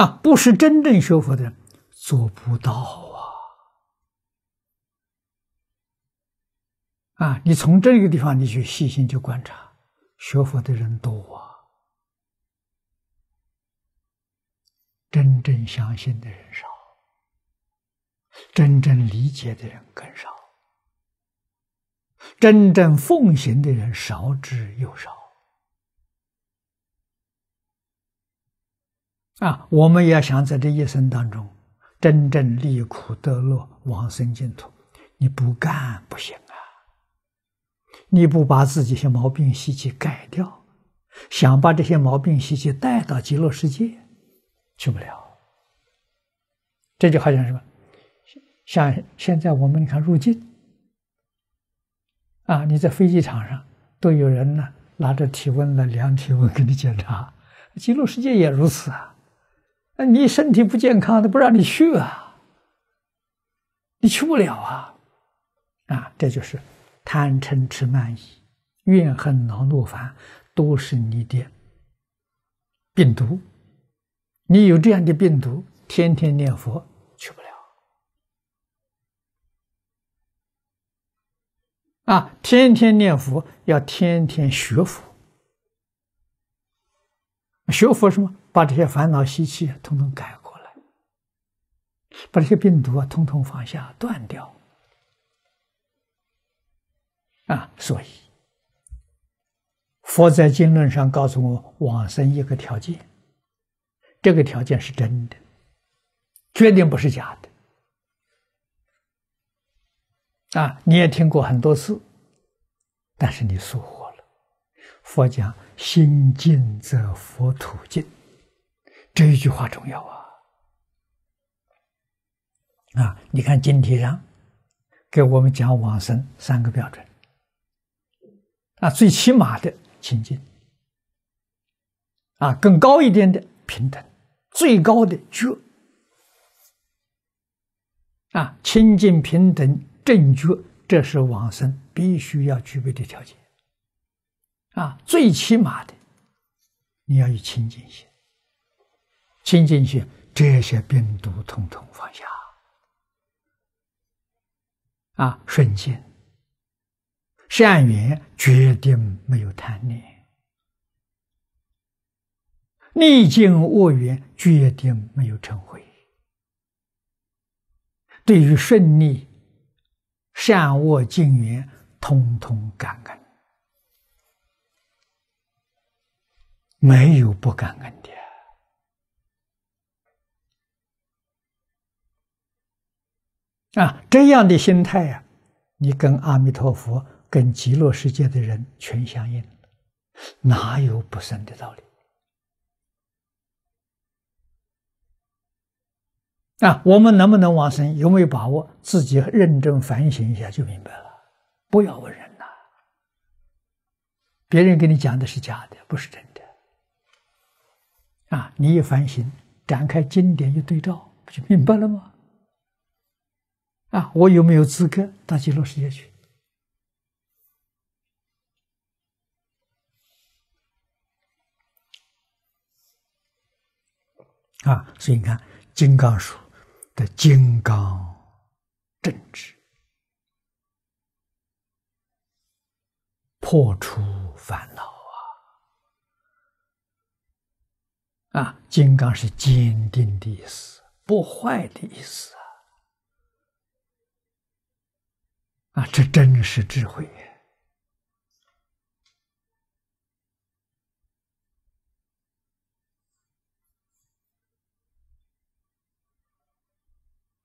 啊，不是真正学佛的人做不到啊！啊，你从这个地方，你去细心去观察，学佛的人多啊。真正相信的人少，真正理解的人更少，真正奉行的人少之又少。啊，我们要想在这一生当中真正利苦得乐、往生净土，你不干不行啊！你不把自己些毛病习气改掉，想把这些毛病习气带到极乐世界。去不了，这就好像什么？像现在我们你看入境啊，你在飞机场上都有人呢，拿着体温来量体温给你检查。极乐世界也如此啊，那你身体不健康，他不让你去啊，你去不了啊，啊，这就是贪嗔痴慢疑、怨恨恼怒烦，都是你的病毒。你有这样的病毒，天天念佛去不了。啊，天天念佛要天天学佛，学佛什么？把这些烦恼习气通通改过来，把这些病毒啊通通放下断掉。啊，所以佛在经论上告诉我往生一个条件。这个条件是真的，绝对不是假的，啊！你也听过很多次，但是你疏忽了。佛讲“心静则佛土静”，这一句话重要啊！啊，你看经题上给我们讲往生三个标准，啊，最起码的清净，啊，更高一点的平等。最高的觉啊，清净平等正觉，这是往生必须要具备的条件。啊，最起码的，你要有清净心，清净心，这些病毒统统放下。啊，顺境善缘，绝对没有贪念。逆境恶缘，决定没有成会。对于顺利、善恶境缘，通通感恩，没有不感恩的。啊，这样的心态呀，你跟阿弥陀佛、跟极乐世界的人全相应哪有不生的道理？啊，我们能不能往生，有没有把握，自己认真反省一下就明白了。不要问人呐，别人给你讲的是假的，不是真的。啊，你一反省，展开经典一对照，不就明白了吗？啊，我有没有资格到极乐世界去？啊，所以你看《金刚书》，金刚正直，破除烦恼啊！啊，金刚是坚定的意思，不坏的意思啊！啊，这真是智慧。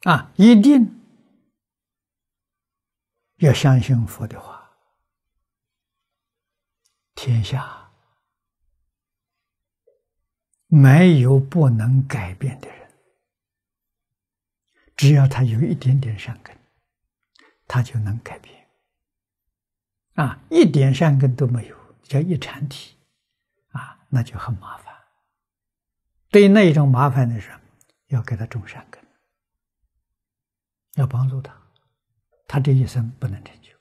啊，一定要相信佛的话，天下没有不能改变的人，只要他有一点点善根，他就能改变。啊，一点善根都没有，叫一禅体，啊，那就很麻烦。对那一种麻烦的人，要给他种善根。要帮助他，他这一生不能成就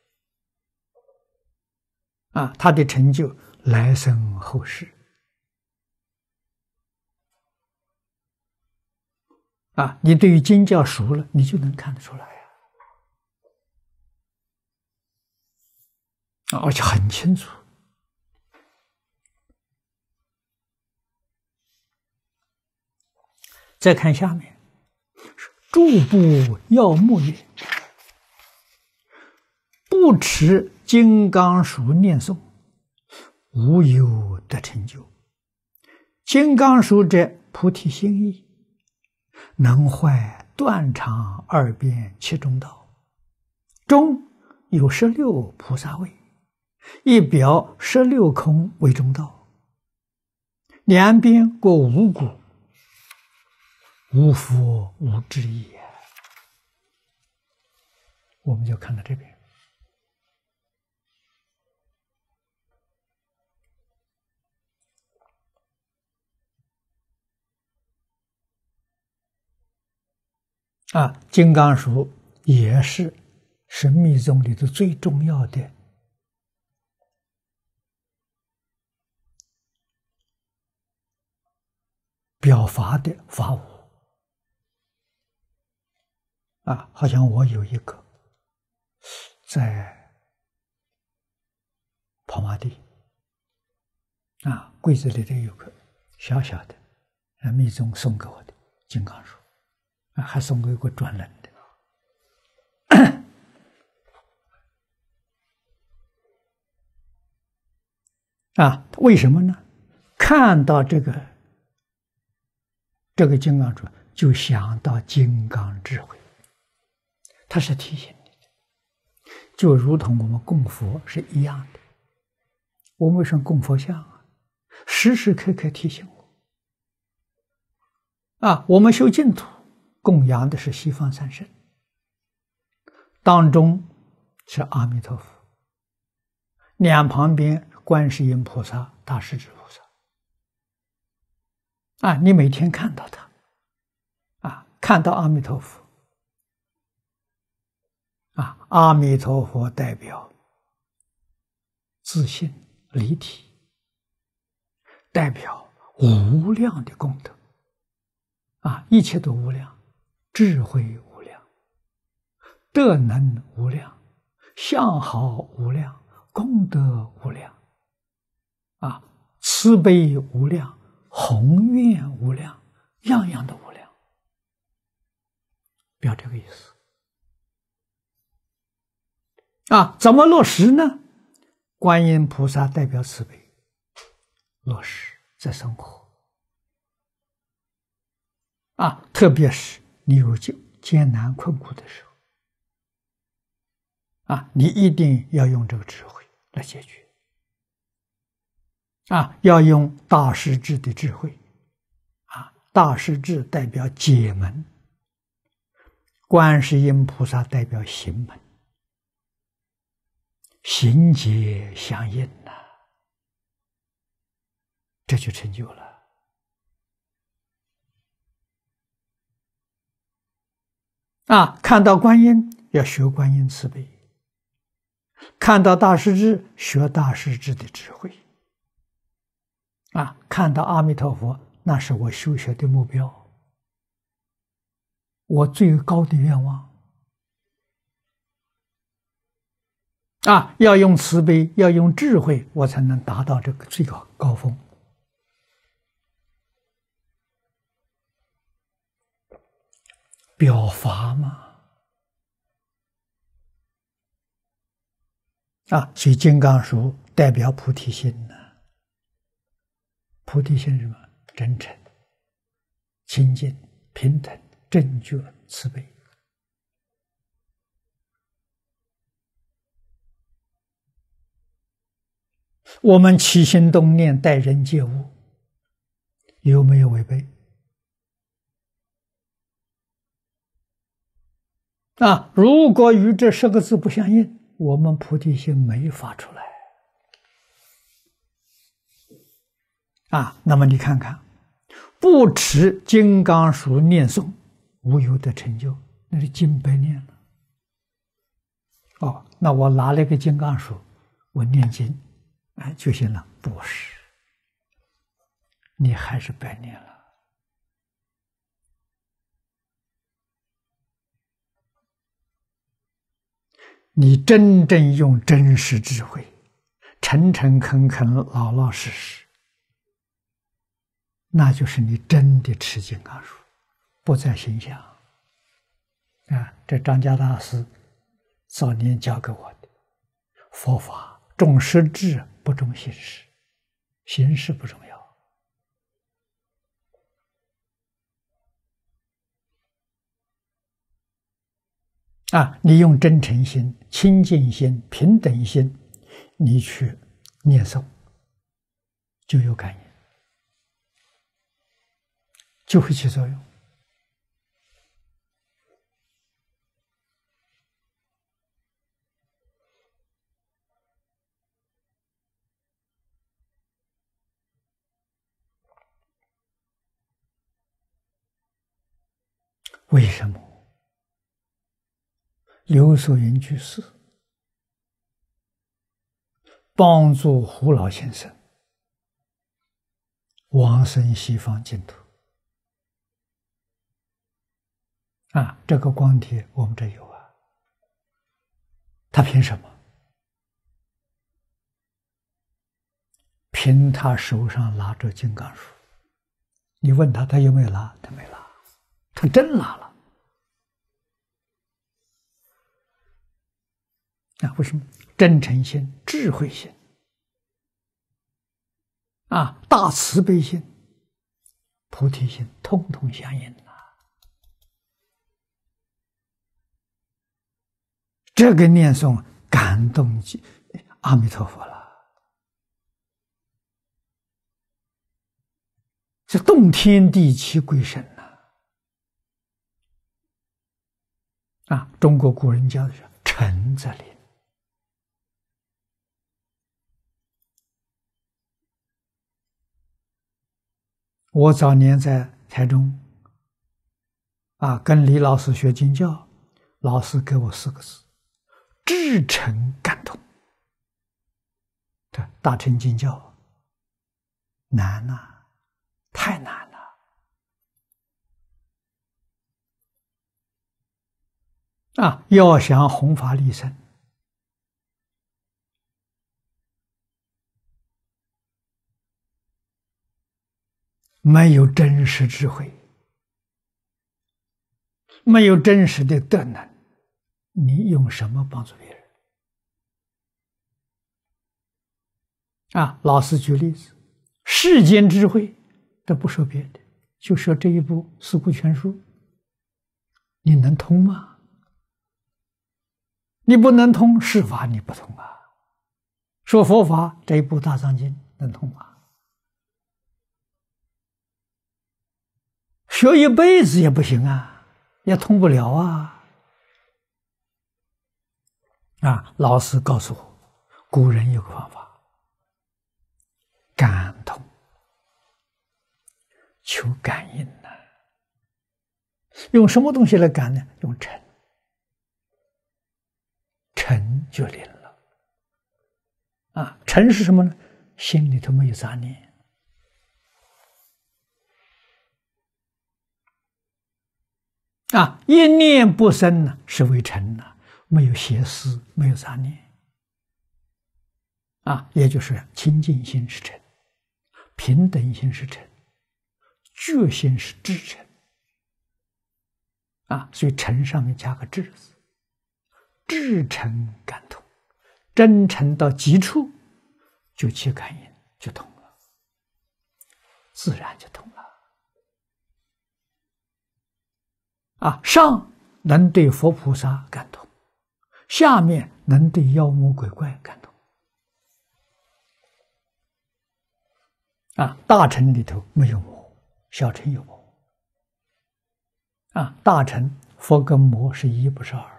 啊！他的成就，来生后世啊！你对于经教熟了，你就能看得出来呀啊！而且很清楚。再看下面。住不要目也，不持金刚书念诵，无有得成就。金刚书者，菩提心意，能坏断肠二边，七中道。中有十六菩萨位，一表十六空为中道。两边过五股。无福无知也，我们就看到这边啊，金刚杵也是神秘宗里头最重要的表法的法物。啊，好像我有一个在跑马地啊，柜子里头有个小小的，啊密宗送给我的金刚杵啊，还送给过专转的啊。为什么呢？看到这个这个金刚杵，就想到金刚智慧。他是提醒你，就如同我们供佛是一样的。我们为什么供佛像啊？时时刻刻提醒我。啊，我们修净土，供养的是西方三圣，当中是阿弥陀佛，两旁边观世音菩萨、大势至菩萨。啊，你每天看到他，啊，看到阿弥陀佛。啊，阿弥陀佛代表自信、离体，代表无量的功德。啊，一切都无量，智慧无量，德能无量，相好无量，功德无量，啊，慈悲无量，宏愿无量，样样都无量，表这个意思。啊，怎么落实呢？观音菩萨代表慈悲，落实在生活。啊，特别是你有艰艰难困苦的时候，啊，你一定要用这个智慧来解决。啊，要用大师智的智慧，啊，大师智代表解门，观世音菩萨代表行门。心结相应呐，这就成就了。啊，看到观音，要学观音慈悲；看到大师智，学大师智的智慧。啊，看到阿弥陀佛，那是我修学的目标，我最高的愿望。啊，要用慈悲，要用智慧，我才能达到这个最高高峰。表法嘛，啊，所以金刚书代表菩提心呐。菩提心什么？真诚、清净、平等、正觉、慈悲。我们起心动念待人接物，有没有违背？啊，如果与这十个字不相应，我们菩提心没发出来。啊，那么你看看，不持金刚杵念诵，无有的成就，那是金白念了。哦，那我拿了个金刚杵，我念经。哎，就行了？不是，你还是白念了。你真正用真实智慧，诚诚恳恳、老老实实，那就是你真的吃金刚树，不在心象。啊，这张家大师早年教给我的佛法，种实质。不重形式，形式不重要。啊，你用真诚心、清净心、平等心，你去念诵，就有感应，就会起作用。为什么刘守仁居士帮助胡老先生往生西方净土啊？这个光碟我们这有啊。他凭什么？凭他手上拿着金刚杵。你问他，他有没有拿？他没拿。他真拉了啊！为什么？真诚心、智慧心、啊大慈悲心、菩提心，通通相应了。这个念诵感动阿弥陀佛了，是动天地、泣鬼神。啊，中国古人教的是“诚则灵”。我早年在台中，啊，跟李老师学经教，老师给我四个字：“至诚感动。这大乘经教难呐，太难了。啊，要想弘法利生，没有真实智慧，没有真实的德能，你用什么帮助别人？啊，老师举例子，世间智慧，都不说别的，就说这一部《四库全书》，你能通吗？你不能通是法，你不通啊！说佛法这一部大藏经能通吗？学一辈子也不行啊，也通不了啊！啊，老师告诉我，古人有个方法，感通，求感应呢。用什么东西来感呢？用尘。成就灵了，啊，成是什么呢？心里头没有杂念，啊，一念不生呢，是为成呢，没有邪思，没有杂念，啊，也就是清净心是成，平等心是成，觉心是至诚。啊，所以诚上面加个智字。至诚感通，真诚到极处，就去感应，就通了，自然就通了。啊，上能对佛菩萨感通，下面能对妖魔鬼怪感通。啊，大城里头没有魔，小城有魔。啊，大乘佛跟魔是一，不是二。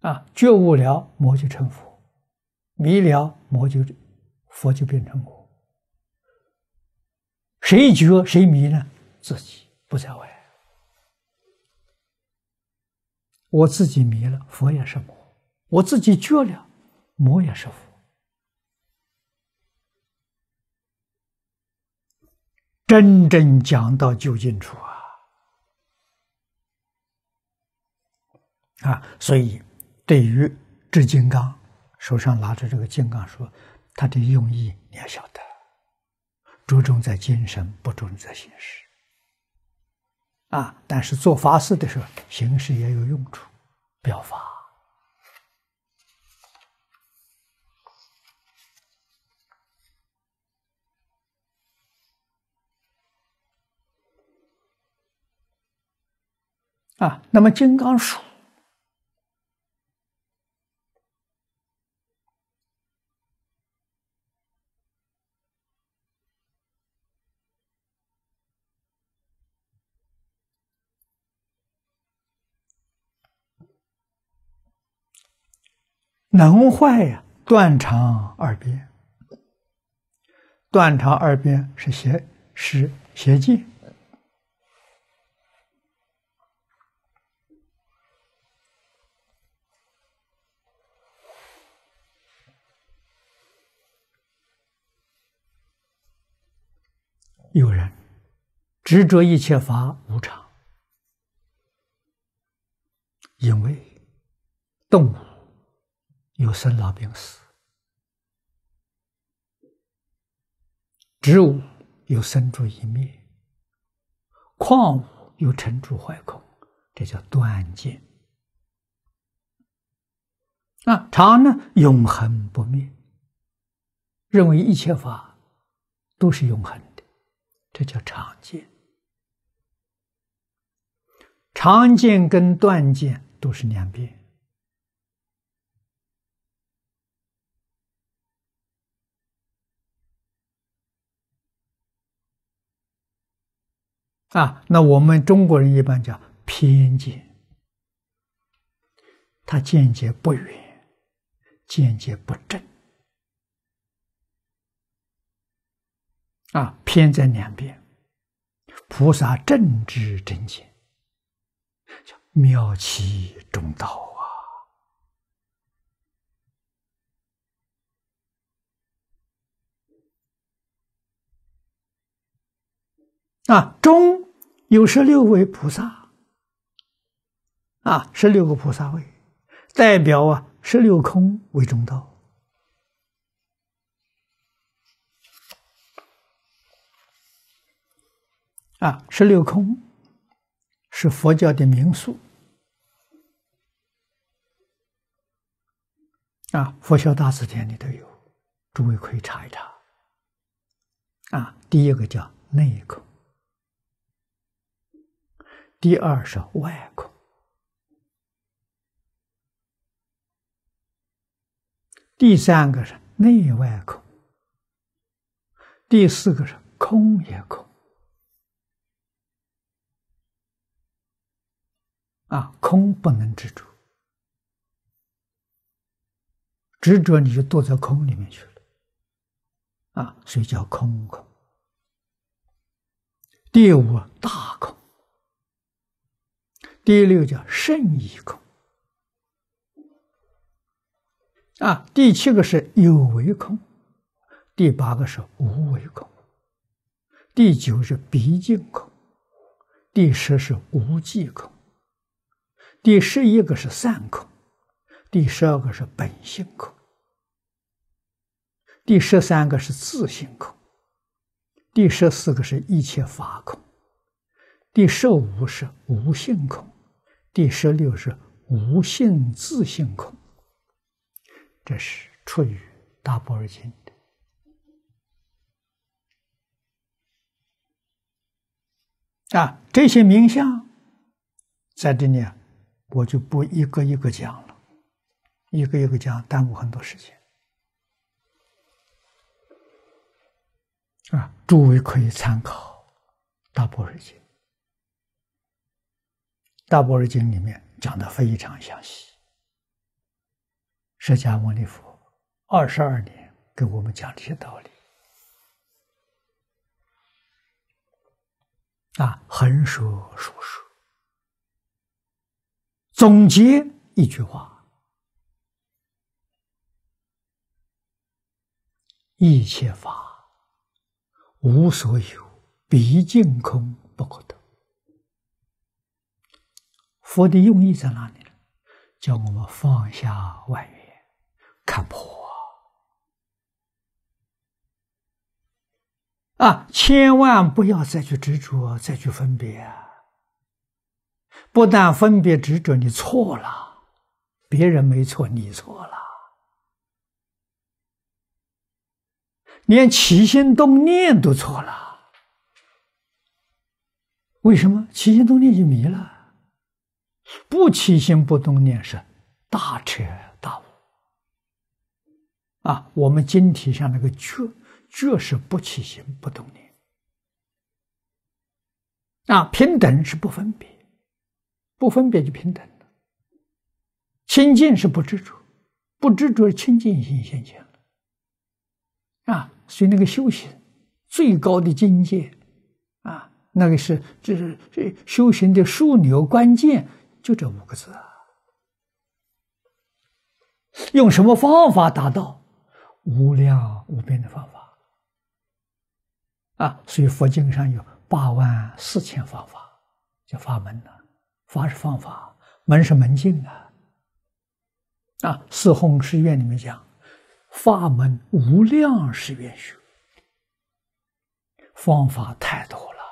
啊，觉悟了，魔就成佛；迷了，魔就佛就变成魔。谁觉谁迷呢？自己不在外，我自己迷了，佛也是魔；我自己觉了，魔也是佛。真正讲到究竟处啊，啊，所以。对于持金刚，手上拿着这个金刚说，他的用意你要晓得，着重在精神，不重在形式。啊，但是做法事的时候，形式也有用处，表法。啊，那么金刚杵。能坏呀！断肠二边，断肠二边是邪是邪见。有人执着一切法无常，因为动物。有生老病死，植物有生住一灭，矿物有成住坏空，这叫断见。那常呢，永恒不灭，认为一切法都是永恒的，这叫常见。常见跟断见都是两边。啊，那我们中国人一般叫偏见，他见解不远，见解不正，啊，偏在两边。菩萨正知正见，叫妙其中道。啊。啊，中有十六位菩萨，啊，十六个菩萨位，代表啊，十六空为中道。啊，十六空是佛教的名宿。啊，佛教大辞典里都有，诸位可以查一查。啊，第一个叫内空。第二是外空，第三个是内外空，第四个是空也空，啊，空不能执着，执着你就堕在空里面去了，啊，所以叫空空。第五大空。第六叫圣意空，啊，第七个是有为空，第八个是无为空，第九是毕竟空，第十是无际空，第十一个是善空，第十二个是本性空，第十三个是自性空，第十四个是一切法空。第十五是无性空，第十六是无性自性空，这是出于《大般若经》的。啊，这些名相在这里，我就不一个一个讲了，一个一个讲耽误很多时间。啊，诸位可以参考《大般若经》。《大般若经》里面讲的非常详细，释迦牟尼佛二十二年给我们讲这些道理啊，很竖说总结一句话：一切法无所有，毕竟空不可得。佛的用意在哪里呢？叫我们放下外缘，看破啊！千万不要再去执着，再去分别。不但分别执着，你错了，别人没错，你错了，连起心动念都错了。为什么起心动念就迷了？不起心不动念是大彻大悟啊！我们经体上那个觉觉是不起心不动念啊，平等是不分别，不分别就平等了；清净是不执着，不执着清净心现前了啊！所以那个修行最高的境界啊，那个是这是修行的枢纽关键。就这五个字啊，用什么方法达到无量无边的方法啊？所以佛经上有八万四千方法叫法门呢。法是方法，门是门径啊。啊，《四宏誓愿》里面讲，法门无量誓愿学，方法太多了，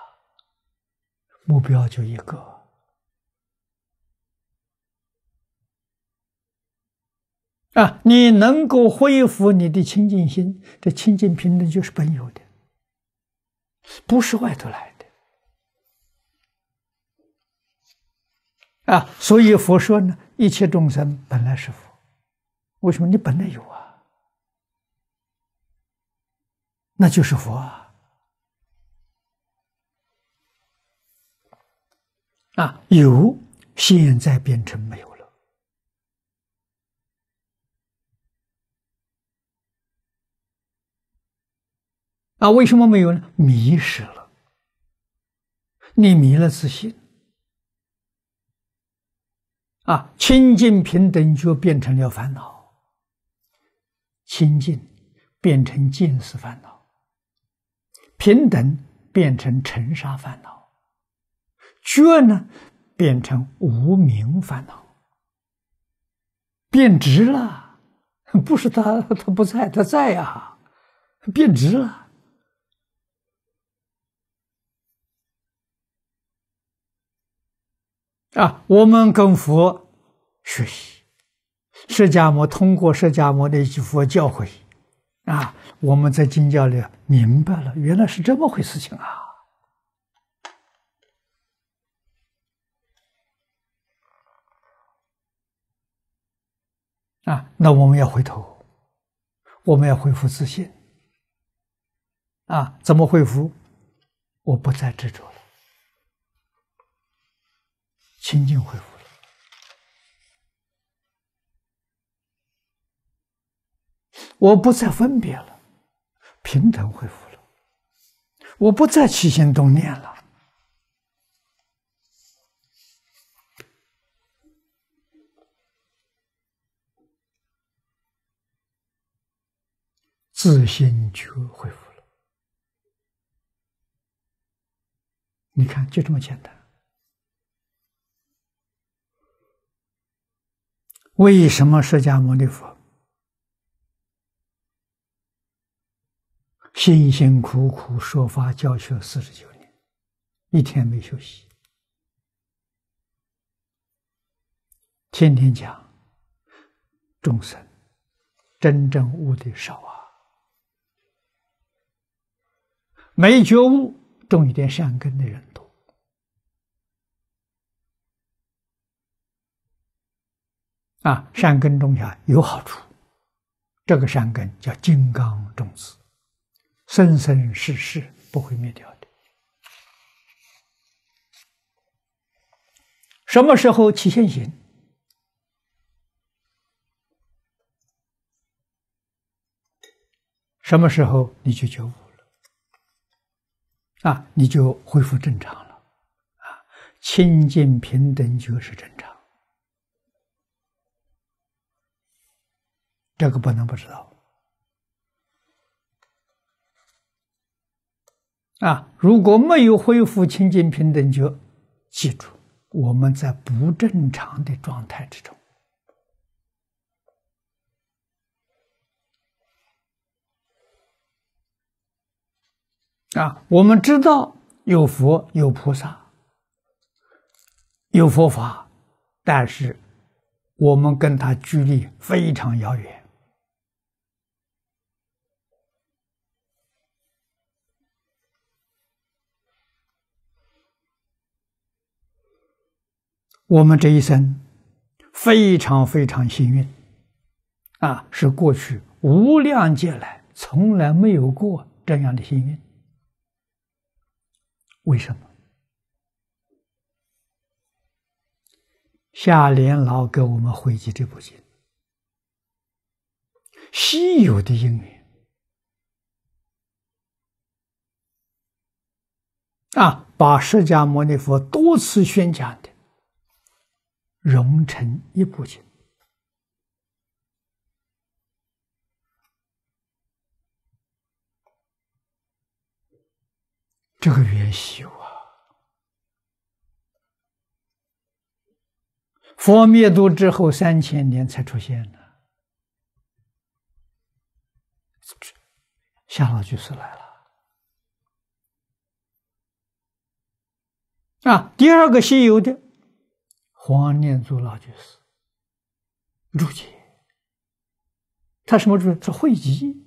目标就一个。啊，你能够恢复你的清净心，这清净平等就是本有的，不是外头来的。啊，所以佛说呢，一切众生本来是佛，为什么你本来有啊？那就是佛啊！啊，有，现在变成没有。啊，为什么没有呢？迷失了，你迷了自信。啊，清净平等就变成了烦恼，清净变成近思烦恼，平等变成尘沙烦恼，觉呢变成无名烦恼，变直了。不是他，他不在，他在呀，变直了。啊，我们跟佛学习，释迦摩通过释迦摩尼佛教诲，啊，我们在经教里明白了，原来是这么回事情啊！啊，那我们要回头，我们要恢复自信。啊，怎么恢复？我不再执着了。清净恢复了，我不再分别了，平等恢复了，我不再起心动念了，自心就恢复了。你看，就这么简单。为什么释迦牟尼佛辛辛苦苦说法教学四十九年，一天没休息，天天讲，众生真正悟的少啊，没觉悟种一点善根的人。啊，善根种下有好处这个善根叫金刚种子，生生世世不会灭掉的。什么时候起现行？什么时候你就觉悟了？啊，你就恢复正常了。啊，清净平等就是正常。这个不能不知道啊！如果没有恢复清净平等觉，记住，我们在不正常的状态之中啊！我们知道有佛、有菩萨、有佛法，但是我们跟他距离非常遥远。我们这一生非常非常幸运，啊，是过去无量劫来从来没有过这样的幸运。为什么？夏莲老给我们汇集这部经，稀有的因缘啊，把释迦牟尼佛多次宣讲的。融成一部经，这个圆修啊，佛灭度之后三千年才出现的。夏老居士来了啊，第二个西游的。黄念祖老居士，如今他什么住？他汇集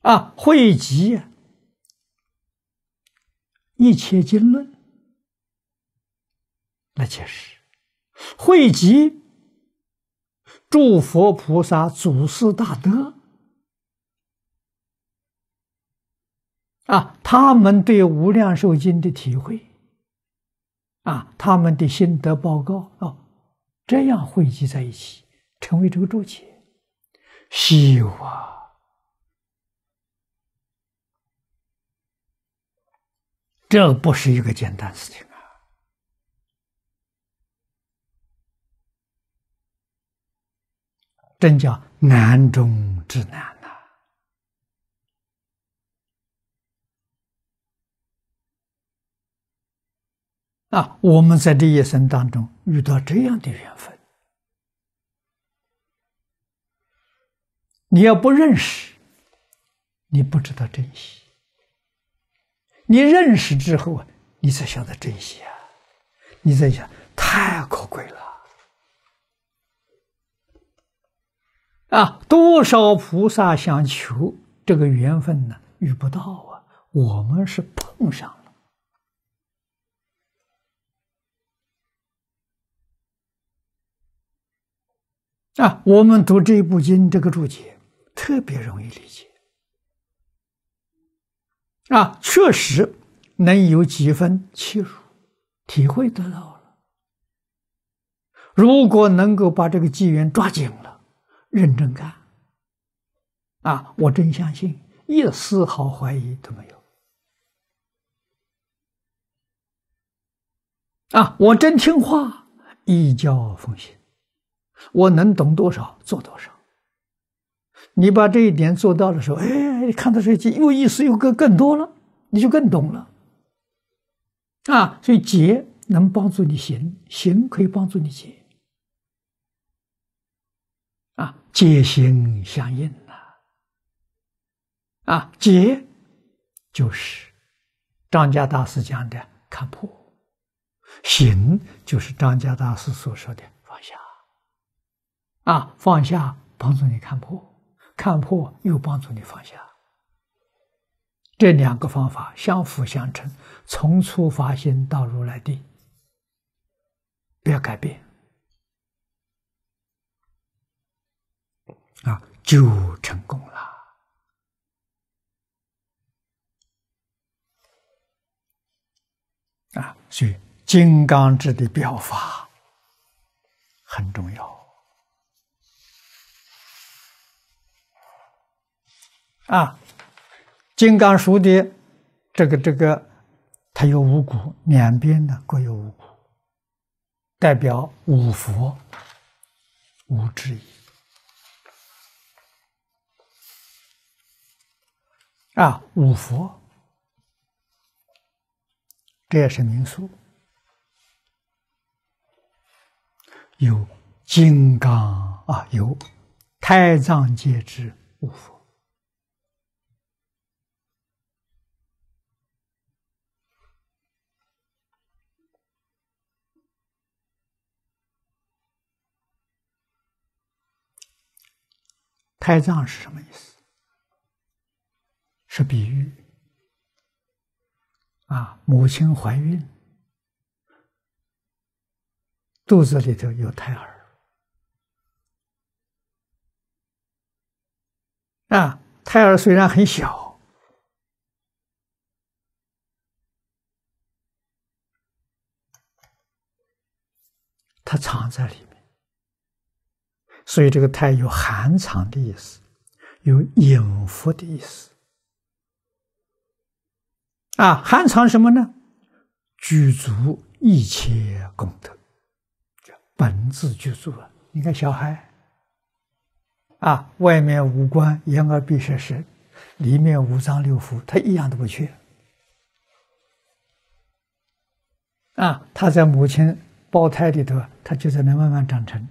啊，汇集一切经论，那确实汇集诸佛菩萨祖师大德啊，他们对无量寿经的体会。啊，他们的心得报告哦，这样汇集在一起，成为这个注解，稀有啊！这不是一个简单事情啊，真叫难中之难。啊，我们在这一生当中遇到这样的缘分，你要不认识，你不知道珍惜；你认识之后啊，你才晓得珍惜啊，你才想太可贵了啊！多少菩萨想求这个缘分呢，遇不到啊，我们是碰上。了。啊，我们读这部经这个注解，特别容易理解。啊，确实能有几分切入，体会得到了。如果能够把这个机缘抓紧了，认真干，啊，我真相信，一丝毫怀疑都没有。啊，我真听话，一教奉行。我能懂多少，做多少。你把这一点做到的时候，哎，看到这些又意思又更更多了，你就更懂了。啊，所以结能帮助你行，行可以帮助你解。啊，结行相应了。啊，结就是张家大师讲的看破，行就是张家大师所说的。啊，放下帮助你看破，看破又帮助你放下，这两个方法相辅相成，从初发心到如来地，不要改变，啊，就成功了。啊，所以金刚智的表法很重要。啊，金刚书的这个这个，它有五谷，两边的各有五谷，代表五佛五一。啊，五佛，这也是民俗，有金刚啊，有太藏界之五佛。胎藏是什么意思？是比喻啊，母亲怀孕，肚子里头有胎儿啊，胎儿虽然很小，它藏在里面。所以这个胎有含藏的意思，有隐伏的意思。啊，含藏什么呢？具足一切功德，本质具足啊！你看小孩，啊，外面五官、眼耳鼻舌身，里面五脏六腑，他一样都不缺。啊，他在母亲胞胎里头，他就在那慢慢长成。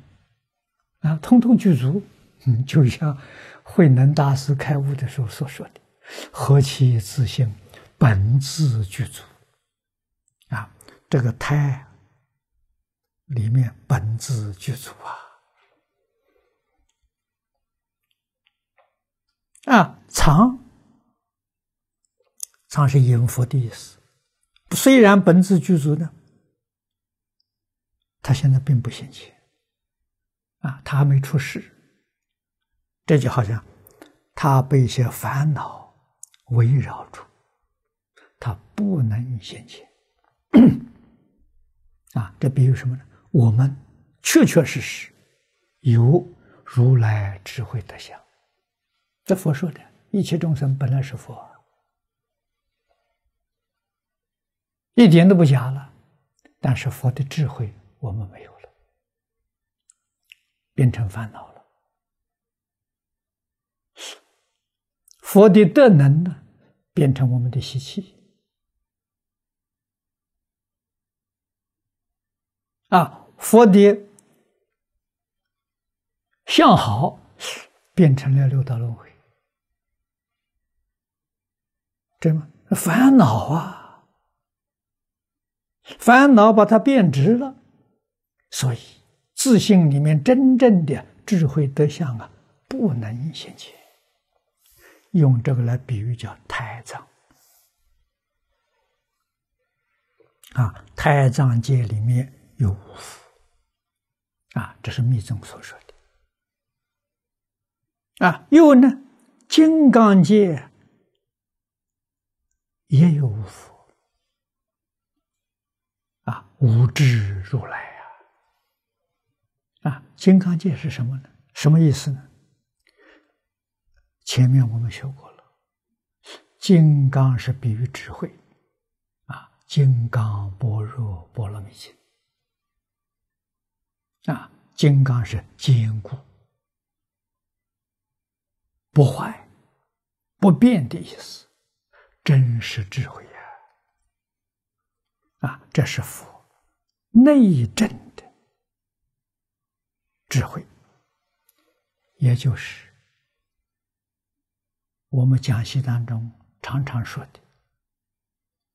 啊，通通具足，<laughs> 嗯，就像慧能大师开悟的时候所说的：“何其自性，本自具足。”啊，这个胎里面本自具足啊！啊，常常是应佛的意思。虽然本自具足呢，他现在并不显现。啊，他还没出世，这就好像他被一些烦恼围绕住，他不能现前。<coughs> 啊，这比喻什么呢？我们确确实实有如来智慧德相，这佛说的一切众生本来是佛，一点都不假了。但是佛的智慧，我们没有。变成烦恼了，佛的德能呢，变成我们的习气啊，佛的相好变成了六道轮回，对吗？烦恼啊，烦恼把它变直了，所以。自性里面真正的智慧德相啊，不能现前。用这个来比喻叫胎藏啊，胎藏界里面有五福啊，这是密宗所说的啊。又呢，金刚界也有五福啊，无智如来。啊，金刚戒是什么呢？什么意思呢？前面我们学过了，金刚是比喻智慧，啊，金刚般若波罗蜜心，啊，金刚是坚固、不坏、不变的意思，真实智慧啊，啊，这是佛内证。智慧，也就是我们讲习当中常常说的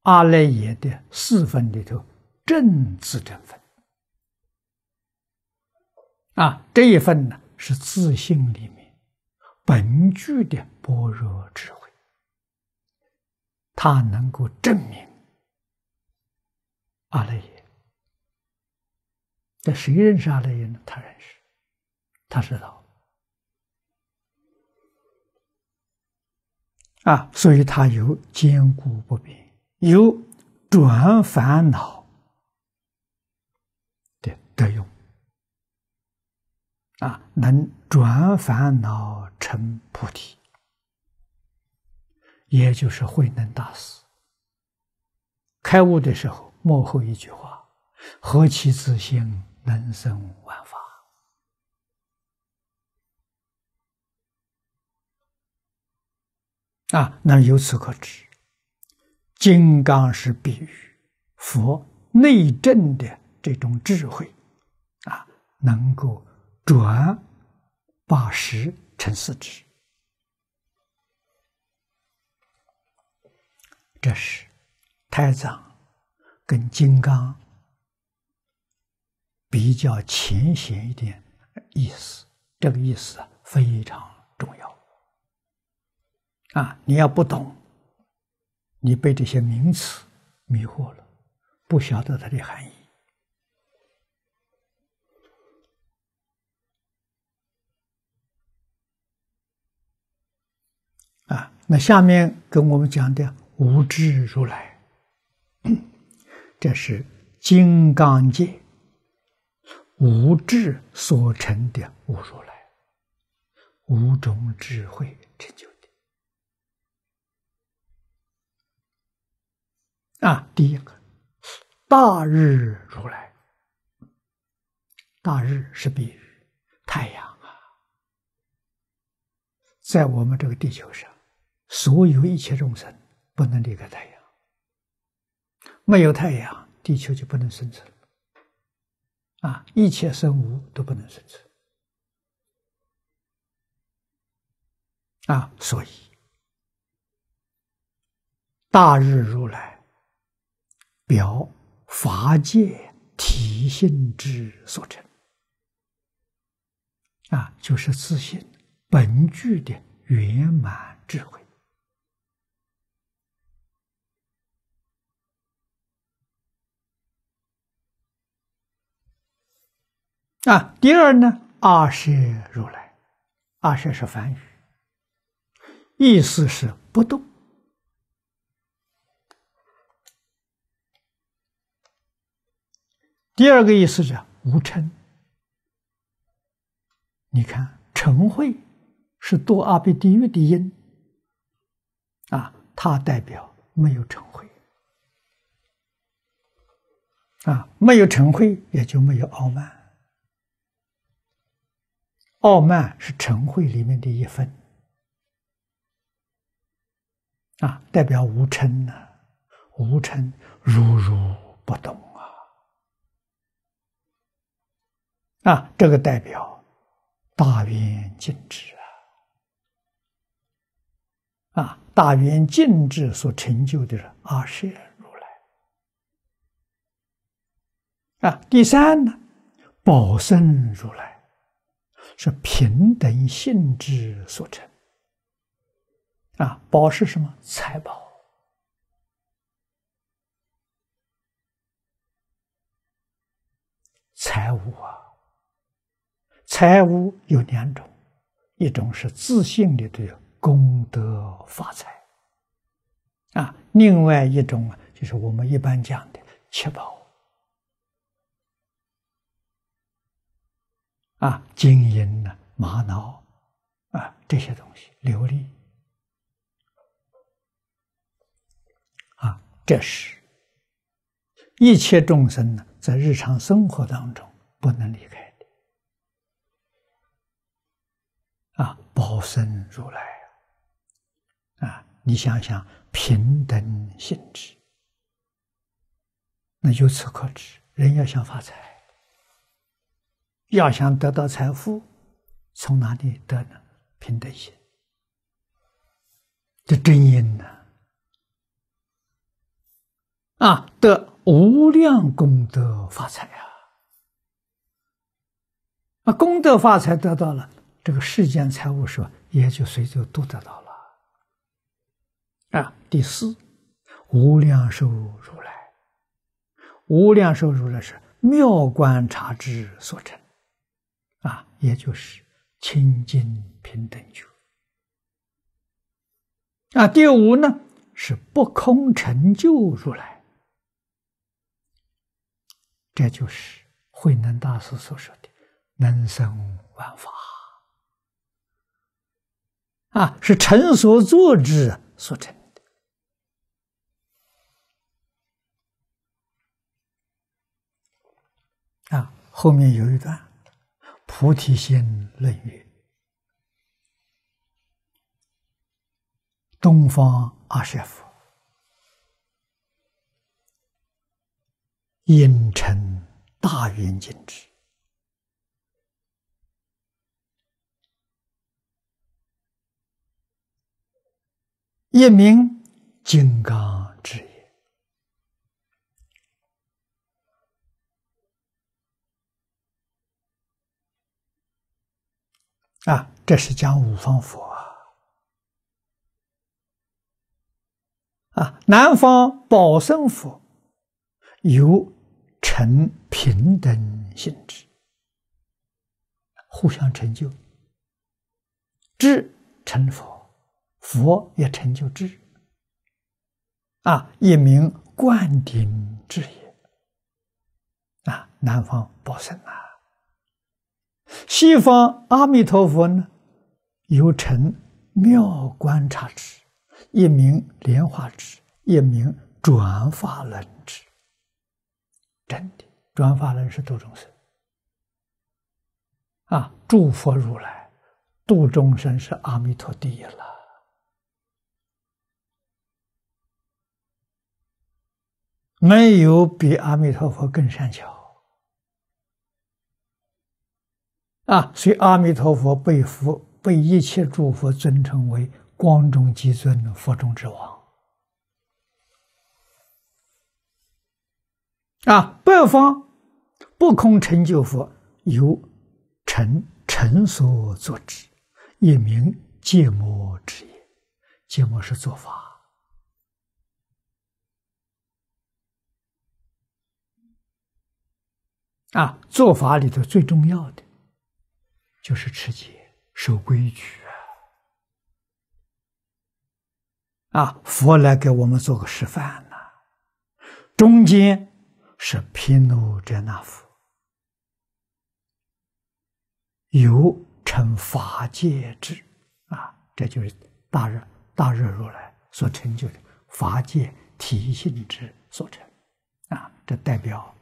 阿赖耶的四分里头正字正份啊，这一份呢是自信里面本具的般若智慧，它能够证明阿赖耶。这谁认识阿赖耶呢？他认识。他知道啊，所以他有坚固不变、有转烦恼的德用啊，能转烦恼成菩提，也就是慧能大师开悟的时候，幕后一句话：“何其自性，能生万法。”啊，那由此可知，金刚是比喻佛内证的这种智慧，啊，能够转八十成四智。这是太藏跟金刚比较浅显一点意思，这个意思啊非常重要。啊！你要不懂，你被这些名词迷惑了，不晓得它的含义。啊，那下面跟我们讲的无智如来，这是金刚界无智所成的无如来，无中智慧成就。啊，第一个大日如来，大日是比日太阳啊，在我们这个地球上，所有一切众生不能离开太阳，没有太阳，地球就不能生存，啊，一切生物都不能生存，啊，所以大日如来。表法界体性之所成啊，就是自信本具的圆满智慧啊。第二呢，阿是如来，阿是是梵语，意思是不动。第二个意思是无嗔。你看，嗔慧是堕阿鼻地狱的因啊，它代表没有嗔慧啊，没有嗔会，也就没有傲慢。傲慢是晨会里面的一份啊，代表无嗔呢。无嗔如如不动。啊，这个代表大圆净智啊！啊，大圆净智所成就的是阿舍如来。啊，第三呢，宝身如来是平等性质所成。啊，宝是什么？财宝，财物啊。财务有两种，一种是自信的个功德发财，啊，另外一种啊，就是我们一般讲的七宝，啊，金银呐、玛瑙啊这些东西，琉璃，啊，这是一切众生呢，在日常生活当中不能离开。啊，报身如来啊！你想想，平等性质，那由此可知，人要想发财，要想得到财富，从哪里得呢？平等心，这真因呢？啊，得无量功德发财啊！啊，功德发财得到了。这个世间财物，说也就随着都得到了啊。第四，无量寿如来，无量寿如来是妙观察之所成啊，也就是清净平等觉啊。第五呢，是不空成就如来，这就是慧能大师所说的“人生万法”。啊，是臣所作之所成的。啊，后面有一段《菩提心论语》，东方阿舍佛因成大云金之。一名金刚之也。啊，这是讲五方佛啊。啊，南方宝生佛有成平等性质，互相成就，至成佛。佛也成就智，啊，一名灌顶智也，啊，南方宝身啊，西方阿弥陀佛呢，又成妙观察智，一名莲花智，一名转法轮智，真的转法轮是度众生，啊，诸佛如来度众生是阿弥陀第一了。没有比阿弥陀佛更善巧啊！所以阿弥陀佛被佛、被一切诸佛尊称为光中极尊、佛中之王啊！北方不空成就佛由成成所作之，一名戒魔之戒魔是做法。啊，做法里头最重要的就是持戒、守规矩啊！啊，佛来给我们做个示范呢。中间是毗卢遮那佛，由成法界智啊，这就是大热大热如来所成就的法界体性之所成啊，这代表。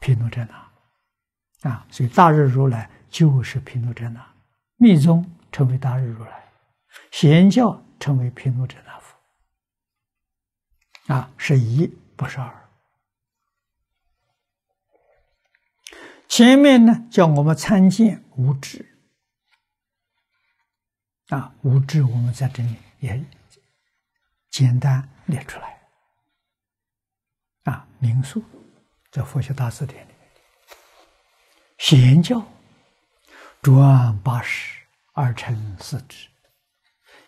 平卢真纳，啊，所以大日如来就是平卢真纳，密宗称为大日如来，贤教称为平卢真纳佛，啊，是一不是二。前面呢，叫我们参见无智，啊，无智我们在这里也简单列出来，啊，名数。在《佛学大辞典》里，面，显教转八十而成四智，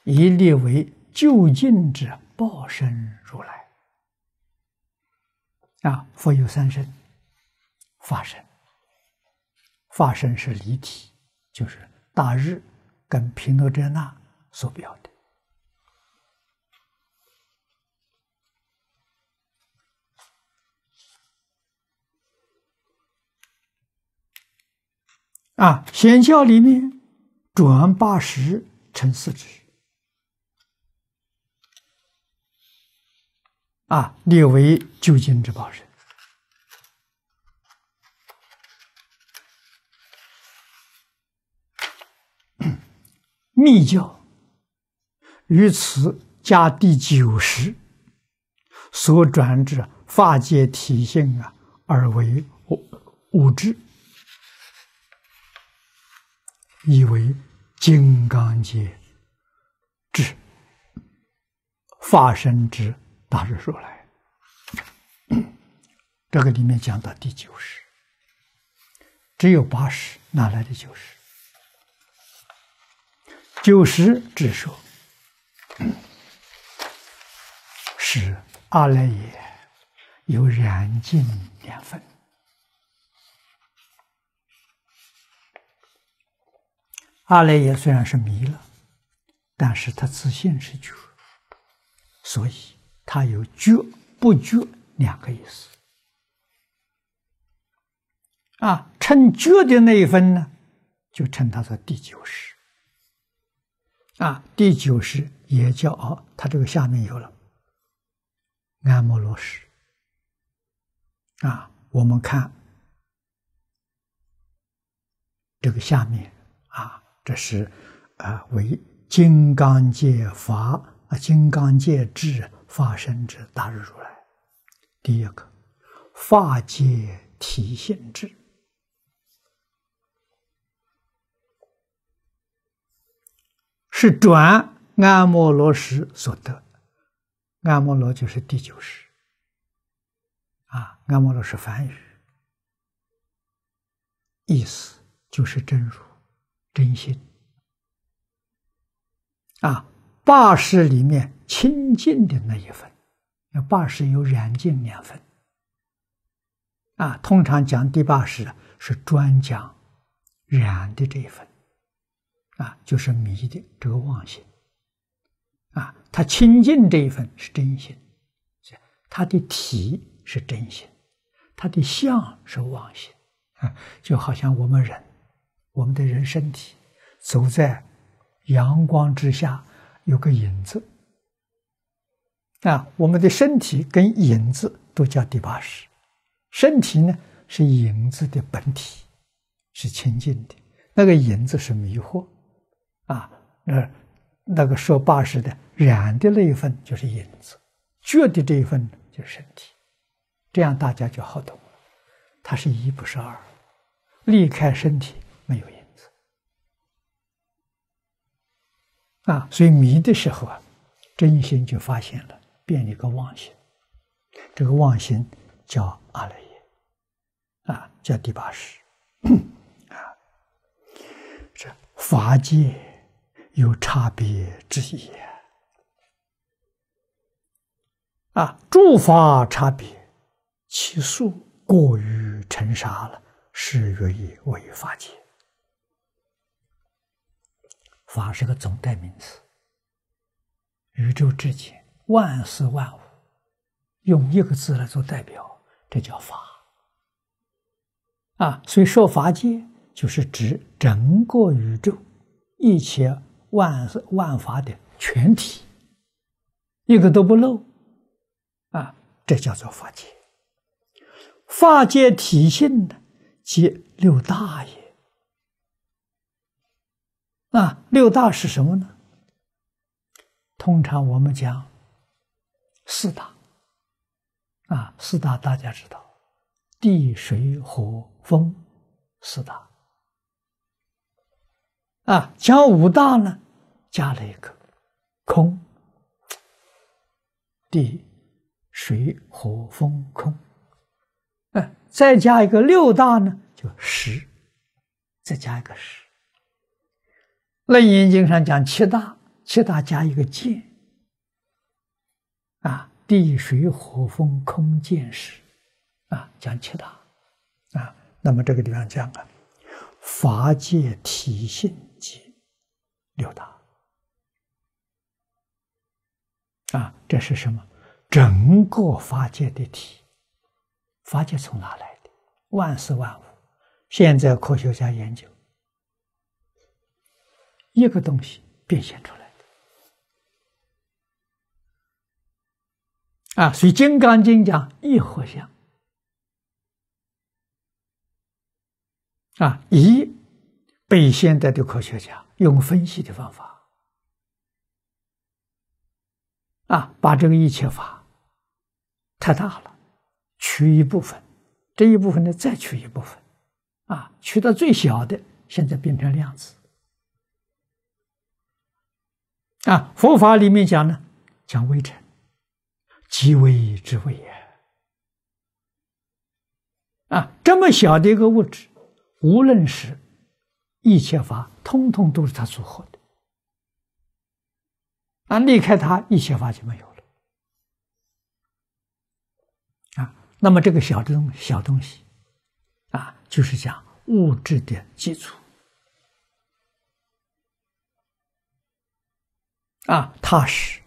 一列为就近之报身如来。啊，佛有三身，法身。法身是离体，就是大日跟毗卢遮那所表的。啊，显教里面转八十成四支，啊，列为九经之宝人。密教于此加第九十，所转至法界体性啊，而为五五知。以为金刚界，智，化身之大日如来。<clears throat> 这个里面讲到第九十，只有八十，哪来的九十？九十之说 <clears throat> 是阿赖耶，有染净两分。阿赖耶虽然是迷了，但是他自信是觉，所以他有觉不觉两个意思。啊，称觉的那一分呢，就称他做第九识。啊，第九识也叫啊，他这个下面有了，阿摩罗识。啊，我们看这个下面啊。这是，啊，为金刚界法啊，金刚界智发生之大日如来。第一个，法界体现智，是转阿摩罗什所得。阿摩罗就是第九识，啊，阿摩罗是梵语，意思就是真如。真心啊，八十里面清净的那一份，那八十有染净两分。啊，通常讲第八识是专讲染的这一份，啊，就是迷的这个妄心。啊，他清净这一份是真心，他的体是真心，他的相是妄心，啊，就好像我们人。我们的人身体走在阳光之下，有个影子啊。我们的身体跟影子都叫第八识，身体呢是影子的本体，是清净的；那个影子是迷惑啊。那那个说八识的染的那一份就是影子，觉的这一份就是身体。这样大家就好懂了。它是一，不是二，离开身体。没有影子啊，所以迷的时候啊，真心就发现了，变了一个妄心。这个妄心叫阿赖耶啊，叫第八识啊。这法界有差别之意啊，诸法差别其数过于尘沙了，是位为法界。法是个总代名词，宇宙之间万事万物，用一个字来做代表，这叫法。啊，所以说法界就是指整个宇宙一切万事万法的全体，一个都不漏。啊，这叫做法界。法界体性呢，即六大也。那六大是什么呢？通常我们讲四大啊，四大大家知道，地、水、火、风四大啊。讲五大呢，加了一个空，地、水、火、风、空。嗯，再加一个六大呢，就十，再加一个十。楞严经上讲七大，七大加一个见，啊，地水火风空见识，啊，讲七大，啊，那么这个地方讲啊，法界体性即六大，啊，这是什么？整个法界的体，法界从哪来的？万事万物，现在科学家研究。一个东西变现出来的啊，所以《金刚经》讲一合相啊，一被现代的科学家用分析的方法啊，把这个一切法太大了，取一部分，这一部分呢再取一部分啊，取到最小的，现在变成量子。啊，佛法里面讲呢，讲微尘，即微之微也。啊，这么小的一个物质，无论是一切法，通通都是它组合的。啊，离开它，一切法就没有了。啊，那么这个小的东小东西，啊，就是讲物质的基础。啊，他是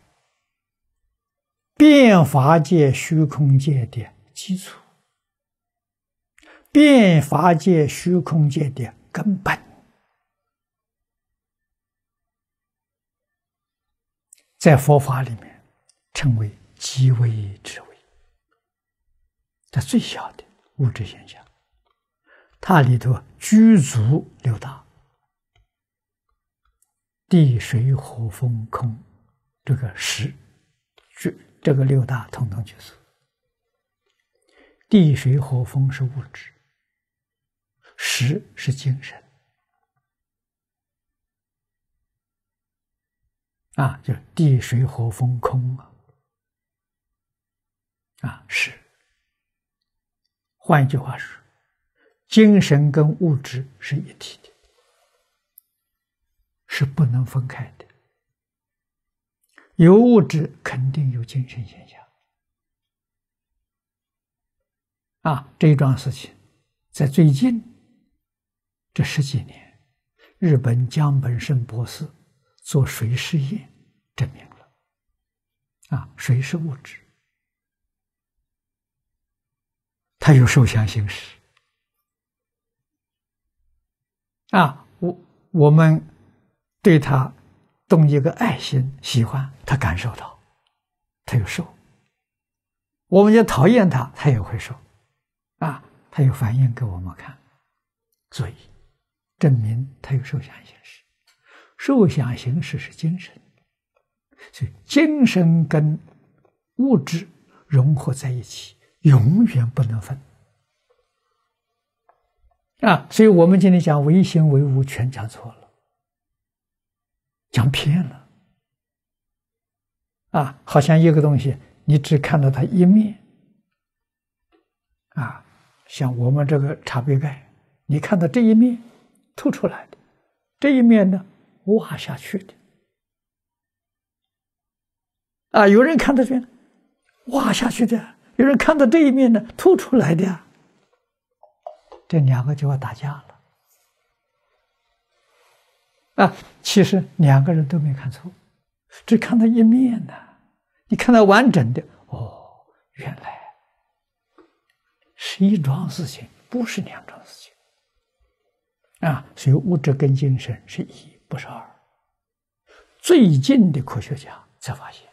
变法界、虚空界的基础，变法界、虚空界的根本，在佛法里面称为极微之微，这最小的物质现象，它里头具足六大。地水火风空，这个实，这这个六大统统俱足。地水火风是物质，实是精神。啊，就地水火风空啊，啊，是。换一句话说，精神跟物质是一体的。是不能分开的，有物质肯定有精神现象，啊，这一桩事情，在最近这十几年，日本江本胜博士做水实验证明了，啊，水是物质，他有受想行识，啊，我我们。对他动一个爱心，喜欢他感受到，他有受；我们要讨厌他，他也会受，啊，他有反应给我们看，所以证明他有受想行识。受想行识是精神，所以精神跟物质融合在一起，永远不能分。啊，所以我们今天讲唯心唯物全讲错了。想偏了，啊，好像一个东西，你只看到它一面，啊，像我们这个茶杯盖，你看到这一面凸出来的，这一面呢挖下去的，啊，有人看到这挖下去的，有人看到这一面呢凸出来的，这两个就要打架了。啊，其实两个人都没看错，只看到一面呢。你看到完整的哦，原来是一桩事情，不是两桩事情。啊，所以物质跟精神是一，不是二。最近的科学家才发现，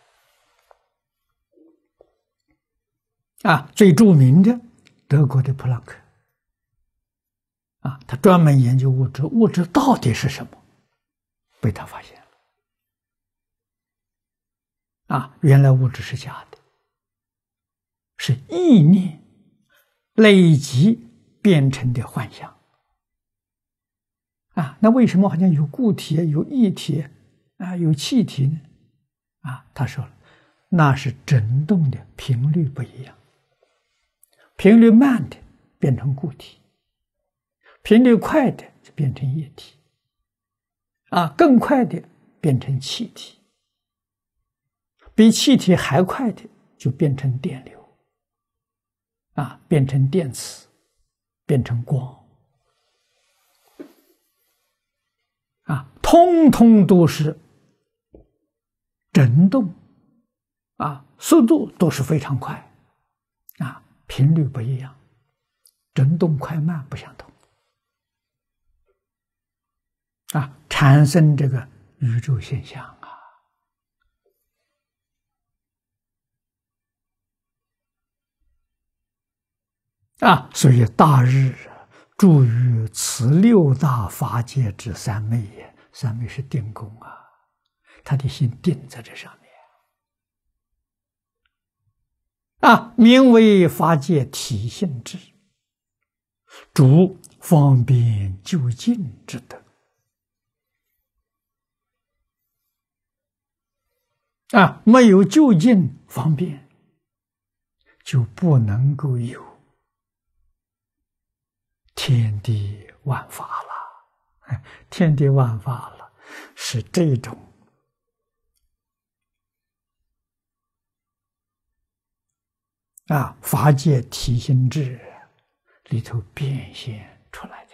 啊，最著名的德国的普朗克，啊，他专门研究物质，物质到底是什么？被他发现了啊！原来物质是假的，是意念累积变成的幻想啊！那为什么好像有固体、有液体、啊有气体呢？啊，他说了，那是振动的频率不一样，频率慢的变成固体，频率快的就变成液体。啊，更快的变成气体，比气体还快的就变成电流，啊，变成电磁，变成光，啊，通通都是振动，啊，速度都是非常快，啊，频率不一样，振动快慢不相同。啊，产生这个宇宙现象啊！啊，所以大日住于此六大法界之三昧也，三昧是定功啊，他的心定在这上面啊，名为法界体性之主方便就近之德。啊，没有就近方便，就不能够有天地万法了。<laughs> 天地万法了，是这种啊法界体心智里头变现出来的。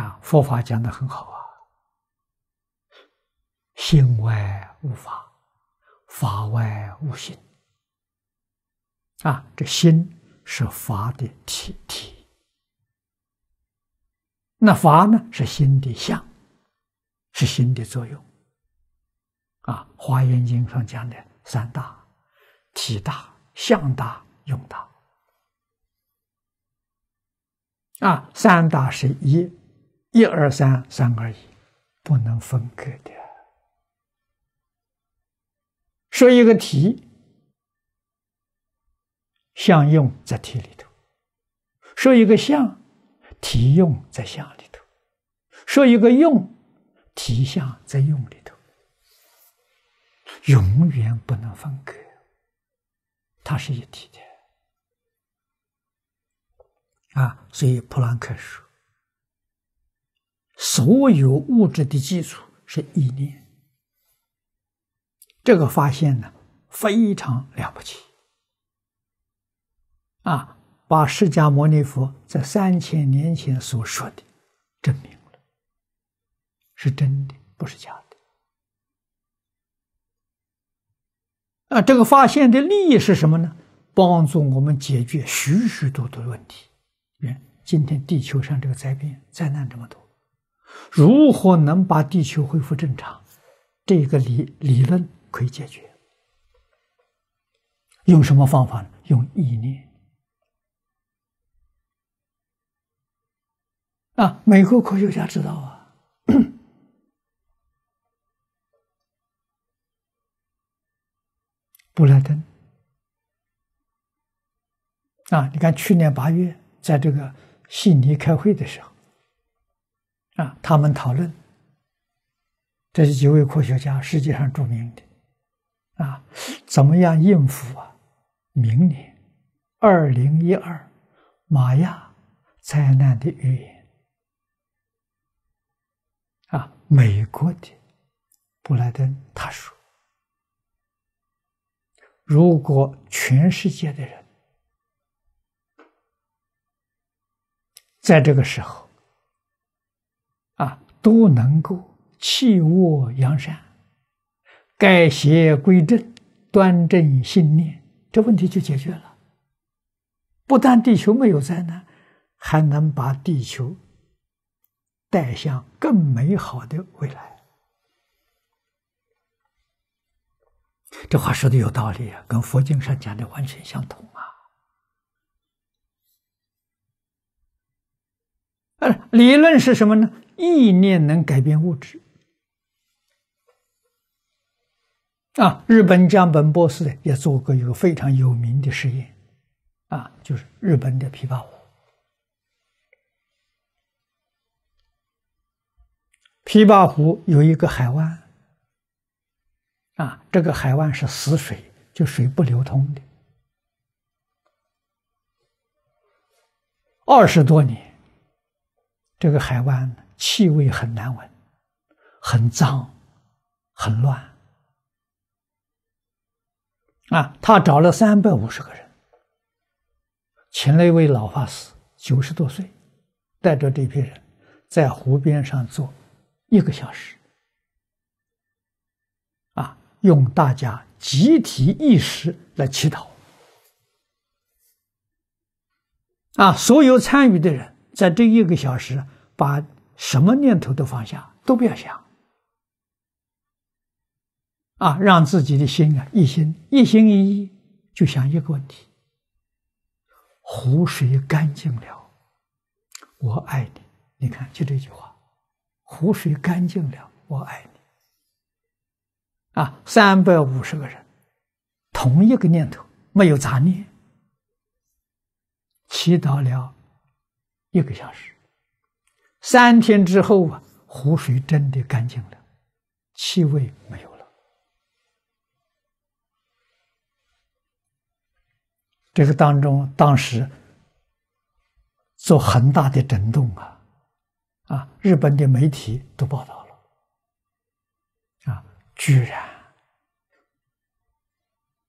啊，佛法讲的很好啊。心外无法，法外无心。啊，这心是法的体，体那法呢是心的相，是心的作用。啊，《华严经》上讲的三大体大、相大、用大。啊，三大是一，一二三，三二一，不能分割的。说一个题，相用在题里头；说一个相，题用在相里头；说一个用，题相在用里头。永远不能分割，它是一体的。啊，所以普朗克说，所有物质的基础是意念。这个发现呢，非常了不起，啊，把释迦牟尼佛在三千年前所说的证明了，是真的，不是假的。啊，这个发现的利益是什么呢？帮助我们解决许许多多的问题。今天地球上这个灾变、灾难这么多，如何能把地球恢复正常？这个理理论。可以解决，用什么方法呢？用意念啊！美国科学家知道啊，<coughs> 布莱登啊！你看，去年八月在这个悉尼开会的时候啊，他们讨论，这是几位科学家，世界上著名的。啊，怎么样应付啊？明年二零一二玛雅灾难的预言啊，美国的布莱登他说，如果全世界的人在这个时候啊，都能够弃恶扬善。改邪归正，端正信念，这问题就解决了。不但地球没有灾难，还能把地球带向更美好的未来。这话说的有道理啊，跟佛经上讲的完全相同啊。理论是什么呢？意念能改变物质。啊，日本江本博士呢也做过一个非常有名的实验，啊，就是日本的琵琶湖。琵琶湖有一个海湾，啊，这个海湾是死水，就水不流通的。二十多年，这个海湾气味很难闻，很脏，很乱。啊，他找了三百五十个人，请了一位老法师，九十多岁，带着这批人，在湖边上坐一个小时。啊，用大家集体意识来祈祷。啊，所有参与的人在这一个小时，把什么念头都放下，都不要想。啊，让自己的心啊一心一心一意就想一个问题：湖水干净了，我爱你。你看，就这句话，湖水干净了，我爱你。啊，三百五十个人，同一个念头，没有杂念，祈祷了，一个小时，三天之后啊，湖水真的干净了，气味没有了。这个当中，当时做很大的震动啊！啊，日本的媒体都报道了啊！居然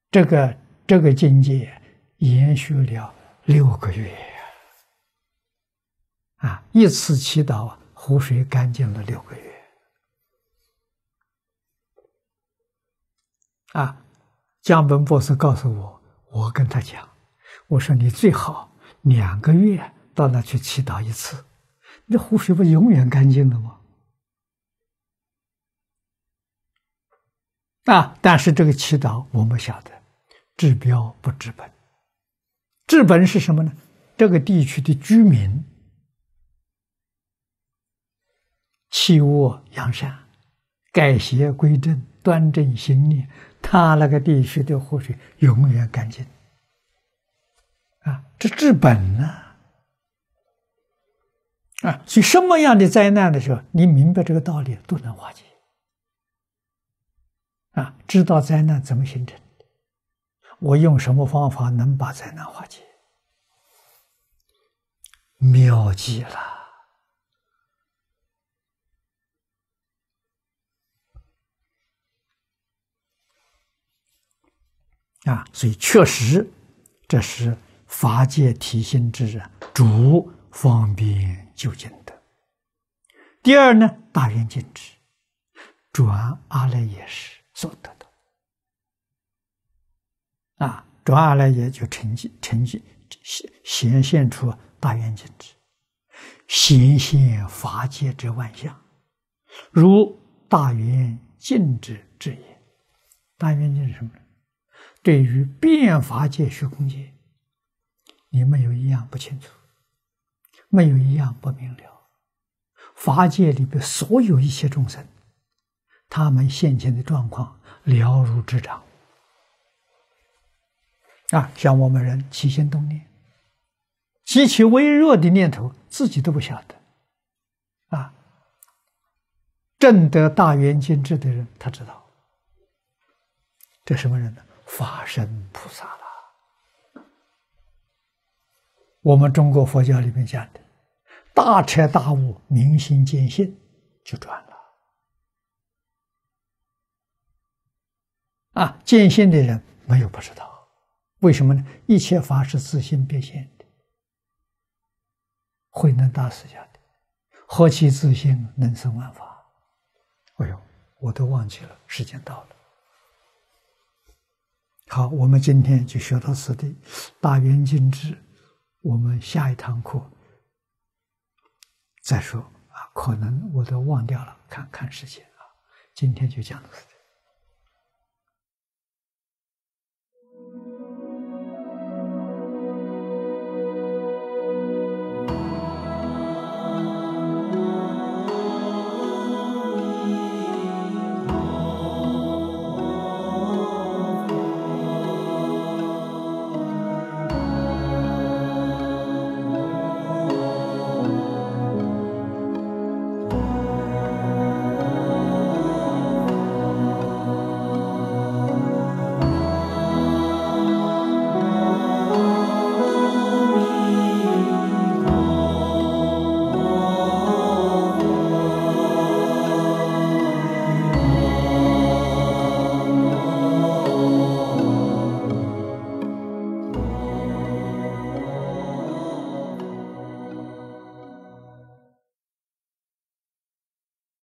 这个这个境界延续了六个月啊！一次祈祷，湖水干净了六个月啊！江本博士告诉我，我跟他讲。我说你最好两个月到那去祈祷一次，你的湖水不永远干净了吗？啊！但是这个祈祷我们晓得，治标不治本。治本是什么呢？这个地区的居民弃恶扬善，改邪归正，端正心念，他那个地区的湖水永远干净。啊，这治本呢？啊，所以什么样的灾难的时候，你明白这个道理都能化解。啊，知道灾难怎么形成的，我用什么方法能把灾难化解？妙极了！啊，所以确实，这是。法界提心之人，主方便就近得。第二呢，大圆镜智，转阿赖耶识所得到。啊，转阿赖耶就成绩成绩显显现出大圆镜智，显现法界之万象，如大圆镜之之也。大圆镜是什么呢？对于变法界、虚空界。你没有一样不清楚，没有一样不明了。法界里边所有一切众生，他们现前的状况了如指掌。啊，像我们人起心动念，极其微弱的念头，自己都不晓得。啊，正得大圆镜智的人，他知道。这什么人呢？法身菩萨。我们中国佛教里面讲的，大彻大悟、明心见性，就转了。啊，见性的人没有不知道，为什么呢？一切法是自性变现的。慧能大师讲的，何其自性，能生万法。哎呦，我都忘记了，时间到了。好，我们今天就学到此地，大圆镜智。我们下一堂课再说啊，可能我都忘掉了。看看时间啊，今天就讲到这。